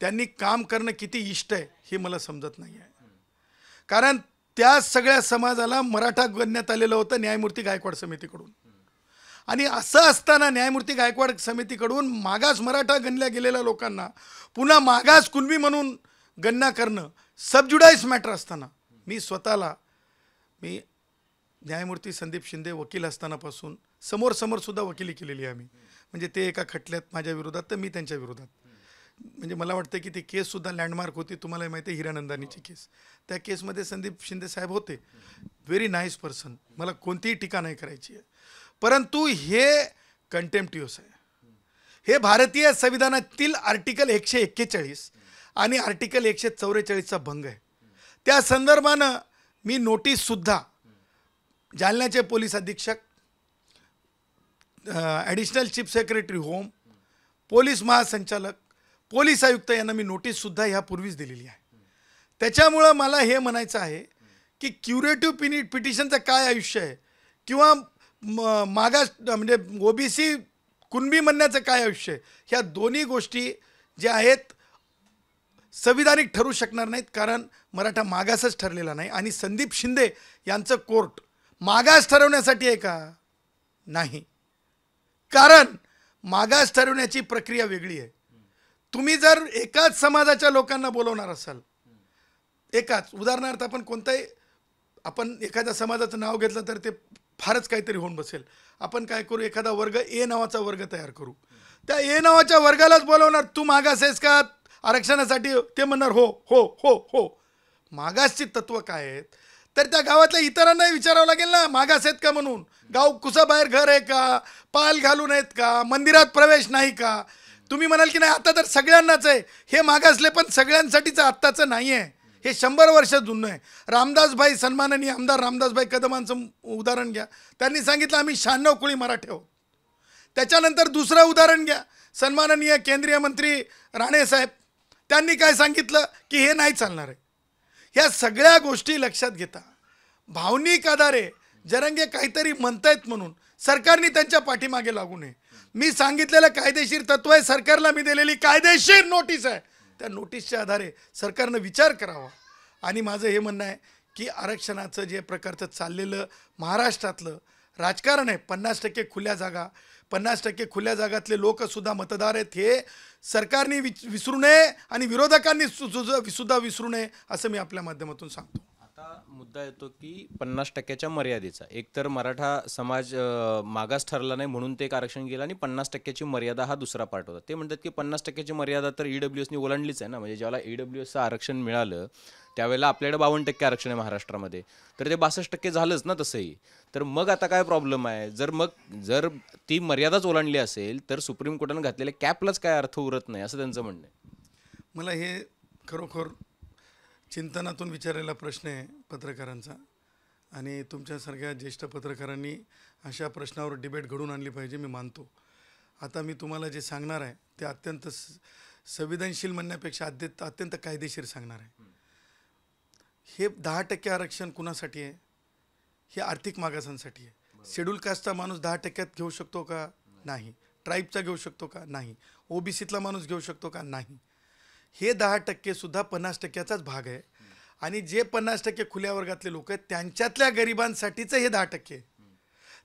त्यांनी काम करणं किती इष्ट आहे हे मला समजत नाही आहे कारण त्या सगळ्या समाजाला मराठा गणण्यात आलेलं होतं न्यायमूर्ती गायकवाड समितीकडून आणि असं असताना न्यायमूर्ती गायकवाड समितीकडून मागास मराठा गणल्या गेलेल्या लोकांना पुन्हा मागास कुणबी म्हणून गणना करणं सबज्युडाईज मॅटर असताना मी स्वतःला मी न्यायमूर्ती संदीप शिंदे वकील असतानापासून समोर सुद्धा वकिली केलेली आहे आम्ही म्हणजे ते एका खटल्यात माझ्या विरोधात तर मी त्यांच्या विरोधात म्हणजे मला वाटतं की ती केससुद्धा लँडमार्क होती तुम्हाला माहिती आहे हिरानंदानीची केस त्या केसमध्ये संदीप शिंदे साहेब होते व्हेरी नाईस पर्सन मला कोणतीही टीका नाही करायची आहे परंतु हे कंटेम्प्टिव्हस आहे हे भारतीय संविधानातील आर्टिकल एकशे एक्केचाळीस आणि आर्टिकल एकशे चौवेचाळीसचा भंग आहे त्या संदर्भानं मी नोटीससुद्धा जालन्याचे पोलीस अधीक्षक additional chief secretary home police महासंचालक पोलीस आयुक्त यांना मी नोटीससुद्धा ह्यापूर्वीच दिलेली आहे त्याच्यामुळं मला हे म्हणायचं आहे की क्युरेटिव्ह पिनि पिटिशनचं काय आयुष्य आहे किंवा म मागास म्हणजे ओबीसी कुणबी म्हणण्याचं काय आयुष्य आहे ह्या दोन्ही गोष्टी ज्या आहेत संविधानिक ठरू शकणार नाहीत कारण मराठा मागासच ठरलेला नाही आणि संदीप शिंदे यांचं कोर्ट मागास ठरवण्यासाठी आहे का नाही कारण मागास ठरवण्याची प्रक्रिया वेगळी आहे तुम्ही जर एकाच समाजाच्या लोकांना बोलवणार असाल एकाच उदाहरणार्थ आपण कोणताही आपण एखाद्या समाजाचं नाव घेतलं तर ते फारच काहीतरी होऊन बसेल आपण काय करू एखादा वर्ग ए नावाचा वर्ग तयार करू त्या ए नावाच्या वर्गालाच बोलवणार तू मागास आहेस का आरक्षणासाठी ते म्हणणार हो हो हो हो मागासची तत्व काय आहेत तर त्या गावातल्या इतरांनाही विचारावं लागेल ना मागास आहेत का म्हणून गाव कुसाबाहेर घर आहे का पाल घालून आहेत का मंदिरात प्रवेश नाही का तुम्ही म्हणाल की नाही आता तर सगळ्यांनाच आहे हे मागासले पण सगळ्यांसाठीचं आत्ताचं नाही आहे हे शंभर वर्ष जुनं आहे रामदासभाई सन्माननीय आमदार रामदासभाई कदमांचं उदाहरण घ्या त्यांनी सांगितलं आम्ही शहाण्णव कुळी मराठे हो त्याच्यानंतर दुसरं उदाहरण घ्या सन्माननीय केंद्रीय मंत्री राणेसाहेब त्यांनी काय सांगितलं की हे नाही चालणार आहे ह्या सगळ्या गोष्टी लक्षात घेता भावनिक आधारे जरंगे काहीतरी म्हणतायत म्हणून सरकारने त्यांच्या पाठीमागे लागू नये मी सांगितलेलं कायदेशीर तत्व आहे सरकारला मी दिलेली कायदेशीर नोटीस आहे त्या नोटीसच्या आधारे सरकारनं विचार करावा आणि माझं हे म्हणणं आहे की आरक्षणाचं जे प्रकारचं चाललेलं महाराष्ट्रातलं राजकारण आहे पन्नास टक्के खुल्या जागा पन्नास टक्के खुल्या जागातले लोकसुद्धा मतदार आहेत हे सरकारने विच विसरू नये आणि विरोधकांनी सुद्धा विसरू नये असं मी आपल्या माध्यमातून सांगतो आता मुद्दा येतो की पन्नास टक्क्याच्या मर्यादेचा एकतर मराठा समाज मागास ठरला नाही म्हणून ते एक आरक्षण गेलं आणि पन्नास टक्क्याची मर्यादा हा दुसरा पार्ट होता ते म्हणतात की पन्नास टक्क्याची मर्यादा तर ईडब्ल्यू e एसनी ओलांडलीच आहे ना म्हणजे ज्याला ईडब्ल्यू e एसचं आरक्षण मिळालं त्यावेळेला आपल्याकडे बावन्न टक्के आरक्षण आहे महाराष्ट्रामध्ये तर ते बासष्ट टक्के झालंच ना तसंही तर मग आता काय प्रॉब्लेम आहे जर मग जर ती मर्यादाच ओलांडली असेल तर सुप्रीम कोर्टानं घातलेल्या कॅपलाच काय अर्थ उरत नाही असं त्यांचं म्हणणं आहे मला हे खरोखर चिंतनातून विचारलेला प्रश्न आहे पत्रकारांचा आणि तुमच्यासारख्या ज्येष्ठ पत्रकारांनी अशा प्रश्नावर डिबेट घडून आणली पाहिजे मी मानतो आता मी तुम्हाला जे सांगणार आहे ते अत्यंत संवेदनशील म्हणण्यापेक्षा अद्य अत्यंत कायदेशीर सांगणार आहे हे दहा टक्के आरक्षण कुणासाठी आहे हे आर्थिक मागासांसाठी आहे शेड्यूल कास्टचा माणूस दहा टक्क्यात घेऊ शकतो का नाही ट्राईबचा घेऊ शकतो का नाही ओबीसीतला माणूस घेऊ शकतो का नाही हे दहा टक्के सुद्धा पन्नास टक्क्याचाच भाग आहे आणि जे पन्नास टक्के खुल्या वर्गातले लोक आहेत त्यांच्यातल्या गरिबांसाठीचं हे दहा टक्के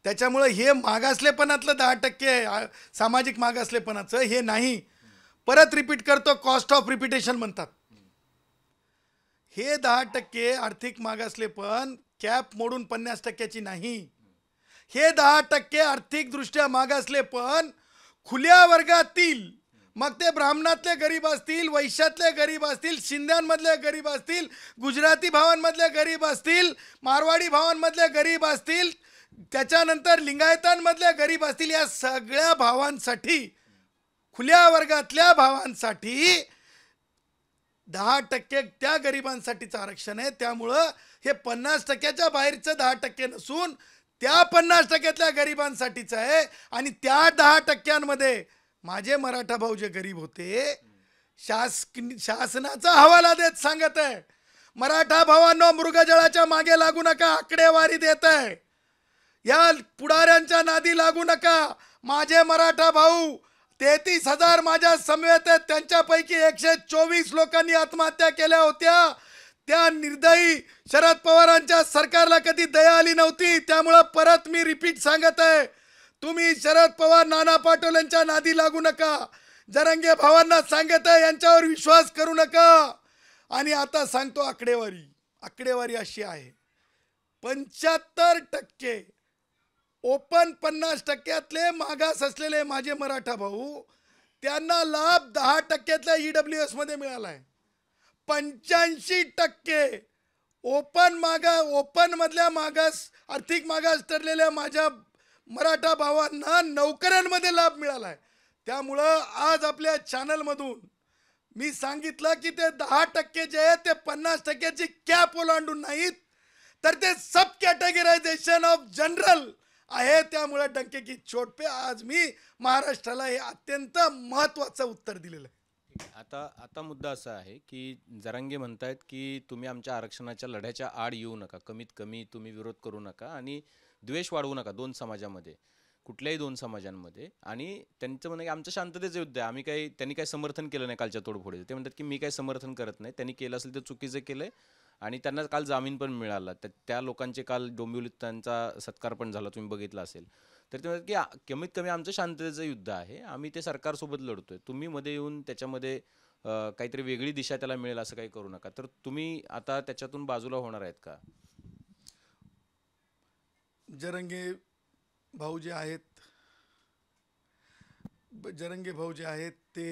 त्याच्यामुळं हे मागासलेपणातलं दहा टक्के सामाजिक मागासलेपणाचं हे नाही परत रिपीट करतो कॉस्ट ऑफ रिपिटेशन म्हणतात हे दहा टक्के आर्थिक मागासलेपण कॅप मोडून पन्नास टक्क्याची नाही हे दहा टक्के आर्थिकदृष्ट्या मागासलेपण खुल्या वर्गातील मग ते ब्राह्मणातले गरीब असतील वैश्यातले गरीब असतील शिंद्यांमधले गरीब असतील गुजराती भावांमधले गरीब असतील मारवाडी भावांमधले गरीब असतील त्याच्यानंतर लिंगायतांमधले गरीब असतील या सगळ्या भावांसाठी खुल्या वर्गातल्या भावांसाठी दहा टक्के त्या गरिबांसाठीचं आरक्षण आहे त्यामुळं हे पन्नास टक्क्याच्या बाहेरचं दहा टक्के नसून त्या पन्नास टक्क्यातल्या गरिबांसाठीचं आहे आणि त्या दहा टक्क्यांमध्ये माझे मराठा भाऊ जे गरीब होते शासक शासनाचा हवाला देत सांगत आहे मराठा भावांनो मृगजळाच्या मागे लागू नका आकडेवारी देत आहे या पुढाऱ्यांच्या नादी लागू नका माझे मराठा भाऊ तेहतीस हजार माझ्या समवेत आहेत त्यांच्यापैकी एकशे चोवीस लोकांनी आत्महत्या केल्या होत्या त्या निर्दयी शरद पवारांच्या सरकारला कधी दया आली नव्हती त्यामुळं परत मी रिपीट सांगत आहे तुम्ही शरद पवार नाना पाटोल नादी लागू नका जरंगे भावांना सांगत आहे यांच्यावर विश्वास करू नका आणि आता सांगतो आकडेवारी आकडेवारी अशी आहे पंच्याहत्तर टक्के ओपन पन्नास टक्क्यातले मागास असलेले माझे मराठा भाऊ त्यांना लाभ दहा टक्क्यातल्या ई e डब्ल्यू एसमध्ये मिळाला आहे पंच्याऐंशी टक्के ओपन मागा ओपनमधल्या मागास आर्थिक मागास ठरलेल्या माझ्या मराठा भावांना नोकऱ्यांमध्ये लाभ मिळाला आहे त्यामुळं आज आपल्या चॅनलमधून मी सांगितलं की ते दहा टक्के जे आहे ते पन्नास टक्क्याची कॅप ओलांडून नाहीत तर ते सब कॅटेगरायझेशन ऑफ जनरल आहे त्यामुळे डंकेकी चोट पे आज मी महाराष्ट्राला हे अत्यंत महत्त्वाचं उत्तर दिलेलं आहे आता आता मुद्दा असा आहे की जरांगे म्हणतायत की तुम्ही आमच्या आरक्षणाच्या लढ्याच्या आड येऊ नका कमीत कमी तुम्ही विरोध करू नका आणि द्वेष वाढवू नका दोन समाजामध्ये कुठल्याही दोन समाजांमध्ये आणि त्यांचं म्हणणं की आमचं शांततेचं युद्ध आहे आम्ही काही त्यांनी काही समर्थन केलं नाही कालच्या तोडफोडीचं ते म्हणतात की मी काही समर्थन करत नाही त्यांनी केलं असेल तर चुकीचं केलं आहे आणि त्यांना काल जामीन पण मिळाला तर त्या लोकांचे काल डोंबिवलीत त्यांचा सत्कार पण झाला तुम्ही बघितला असेल तर ते म्हणतात की कमीत कमी आमचं शांततेचं युद्ध आहे आम्ही ते सरकारसोबत लढतोय तुम्ही मध्ये येऊन त्याच्यामध्ये काहीतरी वेगळी दिशा त्याला मिळेल असं काही करू नका तर तुम्ही आता त्याच्यातून बाजूला होणार आहेत का जरंगे भाऊ जे आहेत जरंगे भाऊ जे आहेत ते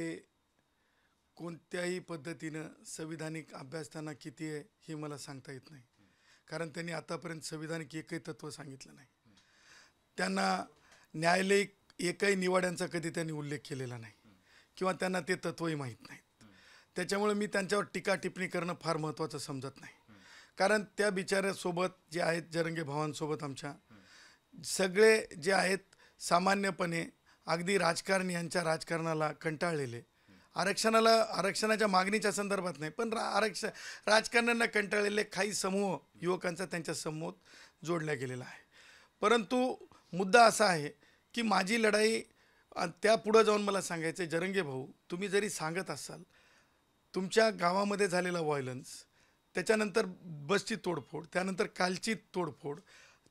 कोणत्याही पद्धतीनं संविधानिक अभ्यास त्यांना किती आहे हे मला सांगता येत नाही कारण त्यांनी आतापर्यंत संविधानिक एकही तत्त्व सांगितलं नाही त्यांना न्यायालयिक एकही निवाड्यांचा कधी त्यांनी उल्लेख केलेला नाही किंवा त्यांना ते तत्त्वही माहीत नाहीत त्याच्यामुळे मी त्यांच्यावर टीका टिप्पणी करणं फार महत्त्वाचं समजत नाही कारण त्या बिचाऱ्यासोबत जे आहेत जरंगे भावांसोबत आमच्या सगळे जे आहेत सामान्यपणे अगदी राजकारण यांच्या राजकारणाला कंटाळलेले आरक्षणाला आरक्षणाच्या मागणीच्या संदर्भात नाही पण रा आरक्षण राजकारण्यांना कंटाळलेले काही समूह युवकांचा त्यांच्या समूह जोडला गेलेला आहे परंतु मुद्दा असा आहे की माझी लढाई त्या पुढं जाऊन मला सांगायचं आहे जरंगे भाऊ तुम्ही जरी सांगत असाल तुमच्या गावामध्ये झालेला व्हायलन्स त्याच्यानंतर बसची तोडफोड त्यानंतर कालची तोडफोड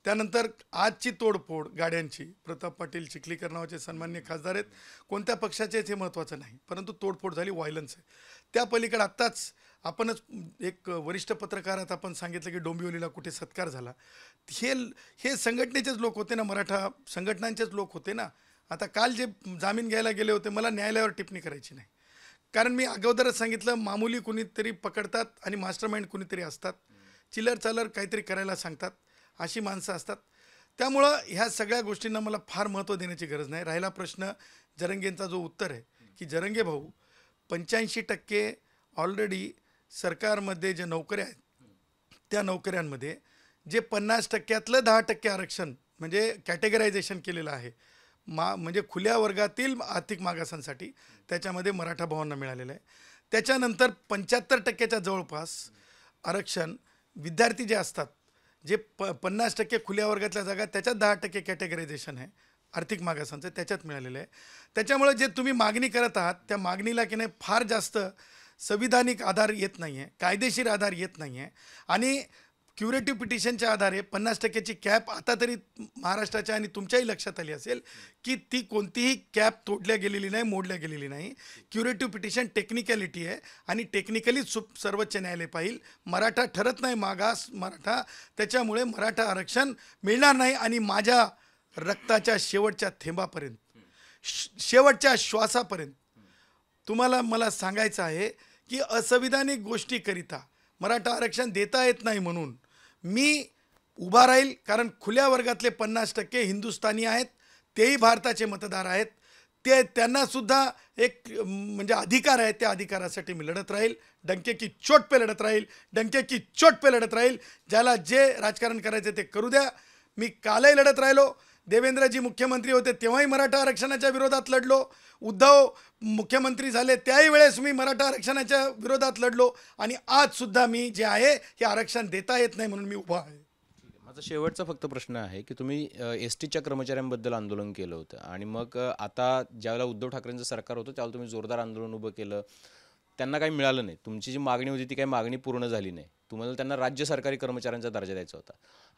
त्यानंतर आजची तोडफोड गाड्यांची प्रताप पाटील चिखलीकर नावाचे सन्मान्य खासदार आहेत कोणत्या पक्षाचेच हे महत्त्वाचं नाही परंतु तोडफोड झाली व्हायलन्स आहे त्या पलीकडे आत्ताच आपणच एक वरिष्ठ पत्रकारात आपण सांगितलं की डोंबिवलीला कुठे सत्कार झाला हे हे संघटनेचेच लोक होते ना मराठा संघटनांचेच लोक होते ना आता काल जे जामीन घ्यायला गेले होते मला न्यायालयावर टिप्पणी करायची नाही कारण मी अगोदरच सांगितलं मामुली कुणीतरी पकडतात आणि मास्टरमाइंड कुणीतरी असतात चिलर चालर काहीतरी करायला सांगतात अशी माणसं असतात त्यामुळं ह्या सगळ्या गोष्टींना मला फार महत्त्व देण्याची गरज नाही राहिला प्रश्न जरंगेंचा जो उत्तर आहे की जरंगे भाऊ पंच्याऐंशी टक्के ऑलरेडी सरकारमध्ये जे नोकऱ्या आहेत त्या नोकऱ्यांमध्ये जे पन्नास टक्क्यातलं दहा टक्के आरक्षण म्हणजे कॅटेगरायझेशन केलेलं आहे मा म्हणजे खुल्या वर्गातील आर्थिक मागासांसाठी त्याच्यामध्ये मराठा भावांना मिळालेलं आहे त्याच्यानंतर पंच्याहत्तर टक्क्याच्या जवळपास आरक्षण विद्यार्थी जे असतात जे प पन्नास टक्के खुल्या वर्गातल्या जागा त्याच्यात दहा टक्के कॅटेगरायझेशन आहे आर्थिक मागासांचं त्याच्यात मिळालेलं आहे त्याच्यामुळे जे तुम्ही मागणी करत आहात त्या मागणीला की नाही फार जास्त संविधानिक आधार येत नाही आहे कायदेशीर आधार येत नाही आहे आणि क्युरेटिव्ह पिटिशनच्या आधारे पन्नास टक्क्याची कॅप आता तरी महाराष्ट्राच्या आणि तुमच्याही लक्षात आली असेल की ती कोणतीही कॅप तोडल्या गेलेली नाही मोडल्या गेलेली नाही क्युरेटिव्ह पिटिशन टेक्निकॅलिटी आहे आणि टेक्निकलीच सु सर्वोच्च न्यायालय पाहिल मराठा ठरत नाही मागास मराठा त्याच्यामुळे मराठा आरक्षण मिळणार नाही आणि माझ्या रक्ताच्या शेवटच्या थेंबापर्यंत शेवटच्या श्वासापर्यंत तुम्हाला मला सांगायचं आहे की असंविधानिक गोष्टीकरिता मराठा आरक्षण देता येत नाही म्हणून मी उभा राहील कारण खुल्या वर्गातले पन्नास टक्के हिंदुस्थानी आहेत तेही भारताचे मतदार आहेत ते त्यांनासुद्धा एक म्हणजे अधिकार आहे त्या अधिकारासाठी मी लढत राहील डंके की चोट पे लढत राहील डंके की चोट पे लढत राहील ज्याला जे राजकारण करायचं ते करू द्या मी कालही लढत राहिलो देवेंद्रजी मुख्यमंत्री होते तेव्हाही मराठा आरक्षणाच्या विरोधात लढलो उद्धव मुख्यमंत्री झाले त्याही वेळेस मी मराठा आरक्षणाच्या विरोधात लढलो आणि आज सुद्धा मी जे आहे हे आरक्षण देता येत नाही म्हणून मी उभा आहे माझा शेवटचा फक्त प्रश्न आहे की तुम्ही एस टीच्या कर्मचाऱ्यांबद्दल आंदोलन केलं होतं आणि मग आता ज्यावेळेला उद्धव ठाकरेंचं सरकार होतं त्यावेळेला तुम्ही जोरदार आंदोलन उभं केलं त्यांना काही मिळालं नाही तुमची जी मागणी होती ती काही मागणी पूर्ण झाली नाही तुम्हाला त्यांना राज्य सरकारी कर्मचाऱ्यांचा दर्जा द्यायचा होता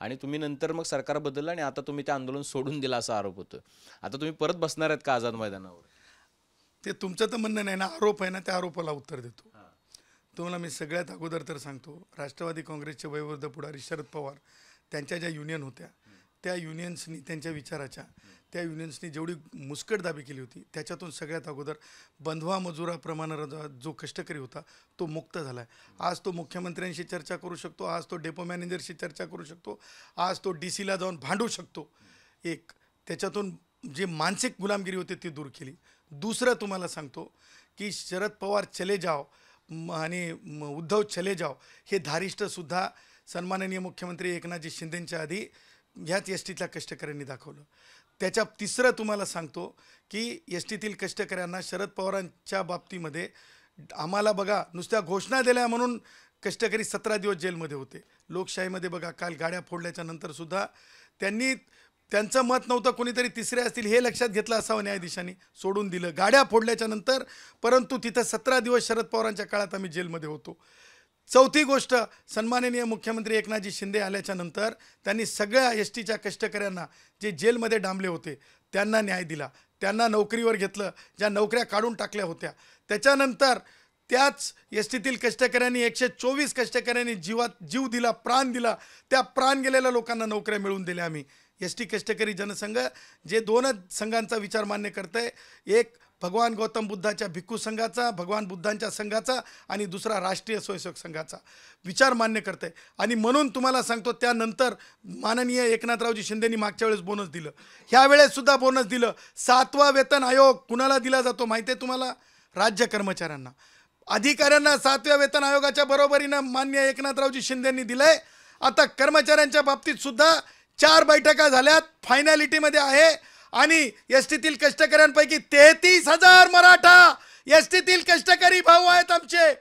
आणि तुम्ही नंतर मग सरकार बदललं आणि आता तुम्ही ते आंदोलन सोडून दिलं असा आरोप होतो आता तुम्ही परत बसणार आहेत का आझाद मैदानावर ते तुमचं तर म्हणणं नाही ना आरोप आहे ना त्या आरोपाला उत्तर देतो तुम्हाला मी सगळ्यात अगोदर तर सांगतो राष्ट्रवादी काँग्रेसचे वयोवृद्ध पुढारी शरद पवार त्यांच्या ज्या युनियन होत्या त्या युनियन्सनी त्यांच्या विचाराच्या त्या युनियन्सनी जेवढी मुस्कटदाबी केली होती त्याच्यातून सगळ्यात अगोदर बंधवा मजुराप्रमाणे जो कष्टकरी होता तो मुक्त झाला आहे आज तो मुख्यमंत्र्यांशी चर्चा करू शकतो आज तो डेपो मॅनेजरशी चर्चा करू शकतो आज तो डी सीला जाऊन भांडू शकतो एक त्याच्यातून जी मानसिक गुलामगिरी होती ती दूर केली दुसरं तुम्हाला सांगतो की शरद पवार चले जाव आणि उद्धव चले जाव हे धारिष्टसुद्धा सन्माननीय मुख्यमंत्री एकनाथजी शिंदेंच्या आधी ह्याच एस टीतल्या कष्टकऱ्यांनी दाखवलं त्याच्या तिसरं तुम्हाला सांगतो की एस टीतील कष्टकऱ्यांना शरद पवारांच्या बाबतीमध्ये आम्हाला बघा नुसत्या घोषणा दिल्या म्हणून कष्टकरी सतरा दिवस जेलमध्ये होते लोकशाहीमध्ये बघा काल गाड्या फोडल्याच्या नंतरसुद्धा त्यांनी त्यांचं मत नव्हतं कोणीतरी तिसरे असतील हे लक्षात घेतलं असावं न्यायाधीशांनी सोडून दिलं गाड्या फोडल्याच्या नंतर परंतु तिथं सतरा दिवस शरद पवारांच्या काळात आम्ही जेलमध्ये होतो चौथी गोष्ट सन्माननीय मुख्यमंत्री एकनाथजी शिंदे नंतर त्यांनी सगळ्या एस टीच्या कष्टकऱ्यांना जे जेलमध्ये डांबले होते त्यांना न्याय दिला त्यांना नोकरीवर घेतलं ज्या नोकऱ्या काढून टाकल्या होत्या त्याच्यानंतर त्याच एस टीतील कष्टकऱ्यांनी एकशे चोवीस कष्टकऱ्यांनी जीवात जीव दिला प्राण दिला त्या प्राण गेलेल्या लोकांना नोकऱ्या मिळवून दिल्या आम्ही एस टी कष्टकरी जनसंघ जे दोनच संघांचा विचार मान्य करत एक भगवान गौतम बुद्धाच्या भिक्खू संघाचा भगवान बुद्धांच्या संघाचा आणि दुसरा राष्ट्रीय स्वयंसेवक संघाचा विचार मान्य करते आणि म्हणून तुम्हाला सांगतो त्यानंतर माननीय एकनाथरावजी शिंदेनी मागच्या वेळेस बोनस दिलं ह्या वेळेससुद्धा बोनस दिलं सातवा वेतन आयोग कुणाला दिला जातो माहिती आहे तुम्हाला राज्य कर्मचाऱ्यांना अधिकाऱ्यांना सातव्या वेतन आयोगाच्या बरोबरीनं मान्य एकनाथरावजी शिंदेंनी दिलं आहे आता कर्मचाऱ्यांच्या बाबतीतसुद्धा चार बैठका झाल्यात फायनॅलिटीमध्ये आहे आणि एस टीतील कष्टकऱ्यांपैकी तेहतीस हजार मराठा एस टीतील कष्टकरी भाऊ आहेत आमचे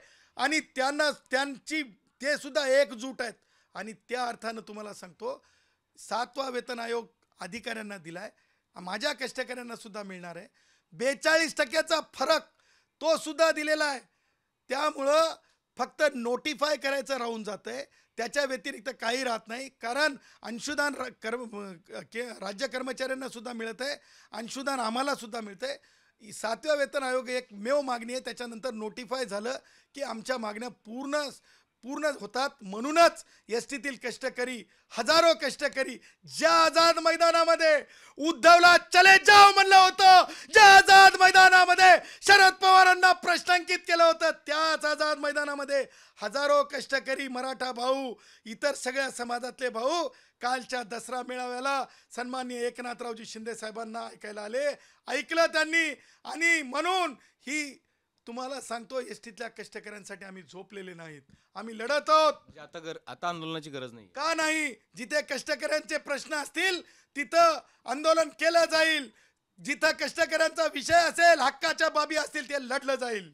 आणि त्यांना त्यांची ते सुद्धा एकजूट आहेत आणि त्या अर्थानं तुम्हाला सांगतो सातवा वेतन आयोग अधिकाऱ्यांना दिलाय माझ्या कष्टकऱ्यांना सुद्धा मिळणार आहे बेचाळीस टक्क्याचा फरक तो सुद्धा दिलेला आहे त्यामुळं फक्त नोटिफाय करायचं राहून जातं आहे त्याच्या व्यतिरिक्त काही राहत नाही कारण अंशुदान र कर्म के राज्य कर्मचाऱ्यांना मिळत आहे अंशुदान आम्हाला सुद्धा मिळतं आहे सातव्या वेतन आयोग एक मेव मागणी आहे त्याच्यानंतर नोटिफाय झालं की आमच्या मागण्या पूर्ण पूर्ण होतात म्हणूनच एस टीतील कष्टकरी हजारो कष्टकरी ज्या आझाद मैदानामध्ये उद्धवला चले जाव म्हणलं होतं ज्या आझाद मैदानामध्ये शरद पवारांना प्रश्नांकित केलं होतं त्याच आझाद मैदानामध्ये हजारो कष्टकरी मराठा भाऊ इतर सगळ्या समाजातले भाऊ कालच्या दसरा मेळाव्याला सन्मान्य एकनाथरावजी शिंदे साहेबांना ऐकायला आले ऐकलं त्यांनी आणि म्हणून ही तुम्हाला सांगतो एस कष्टकऱ्यांसाठी आम्ही झोपलेले नाहीत आम्ही लढत आहोत म्हणजे आता आता आंदोलनाची गरज नाही का नाही जिथे कष्टकऱ्यांचे प्रश्न असतील तिथं आंदोलन केलं जाईल जिथं कष्टकऱ्यांचा विषय असेल हक्काच्या बाबी असतील ते लढलं जाईल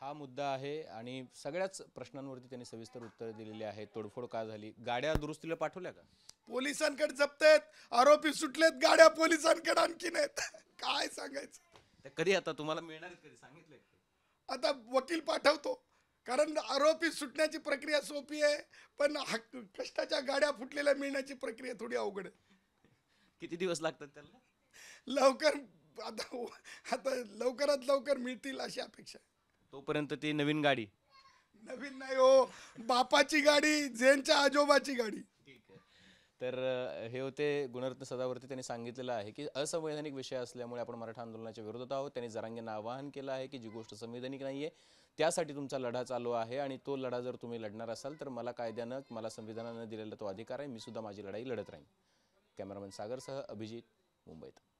हा मुद्दा आहे आणि सगळ्याच प्रश्नांवरती त्यांनी सविस्तर उत्तर दिलेली आहेत तोडफोड का झाली गाड्या दुरुस्तीला पाठवल्या का पोलिसांकडे जपतायत आरोपी सुटलेत गाड्या पोलिसांकडे आणखीन आहेत काय सांगायचं कधी आता तुम्हाला मिळणार कधी सांगितलंय आता वकील पाठवतो कारण आरोपी सुटण्याची प्रक्रिया सोपी आहे पण कष्टाच्या गाड्या फुटलेल्या मिळण्याची प्रक्रिया थोडी अवघड आहे किती दिवस लागतात त्याला लवकर आता आता लवकरात लवकर मिळतील अशी अपेक्षा तोपर्यंत ती नवीन गाडी नवीन नाही हो बापाची गाडी झेनच्या आजोबाची गाडी तर हे होते गुणरत्न सदावर्ती त्यांनी सांगितलेलं आहे की असंवैधानिक विषय असल्यामुळे आपण मराठा आंदोलनाच्या विरोधात आहोत त्यांनी जरांगेंना आवाहन केलं आहे की जी गोष्ट संवैधानिक नाही आहे त्यासाठी तुमचा लढा चालू आहे आणि तो लढा जर तुम्ही लढणार असाल तर मला कायद्यानं मला संविधानानं दिलेला तो अधिकार आहे मी सुद्धा माझी लढाई लढत राहीन कॅमेरामॅन सागरसह अभिजित मुंबईत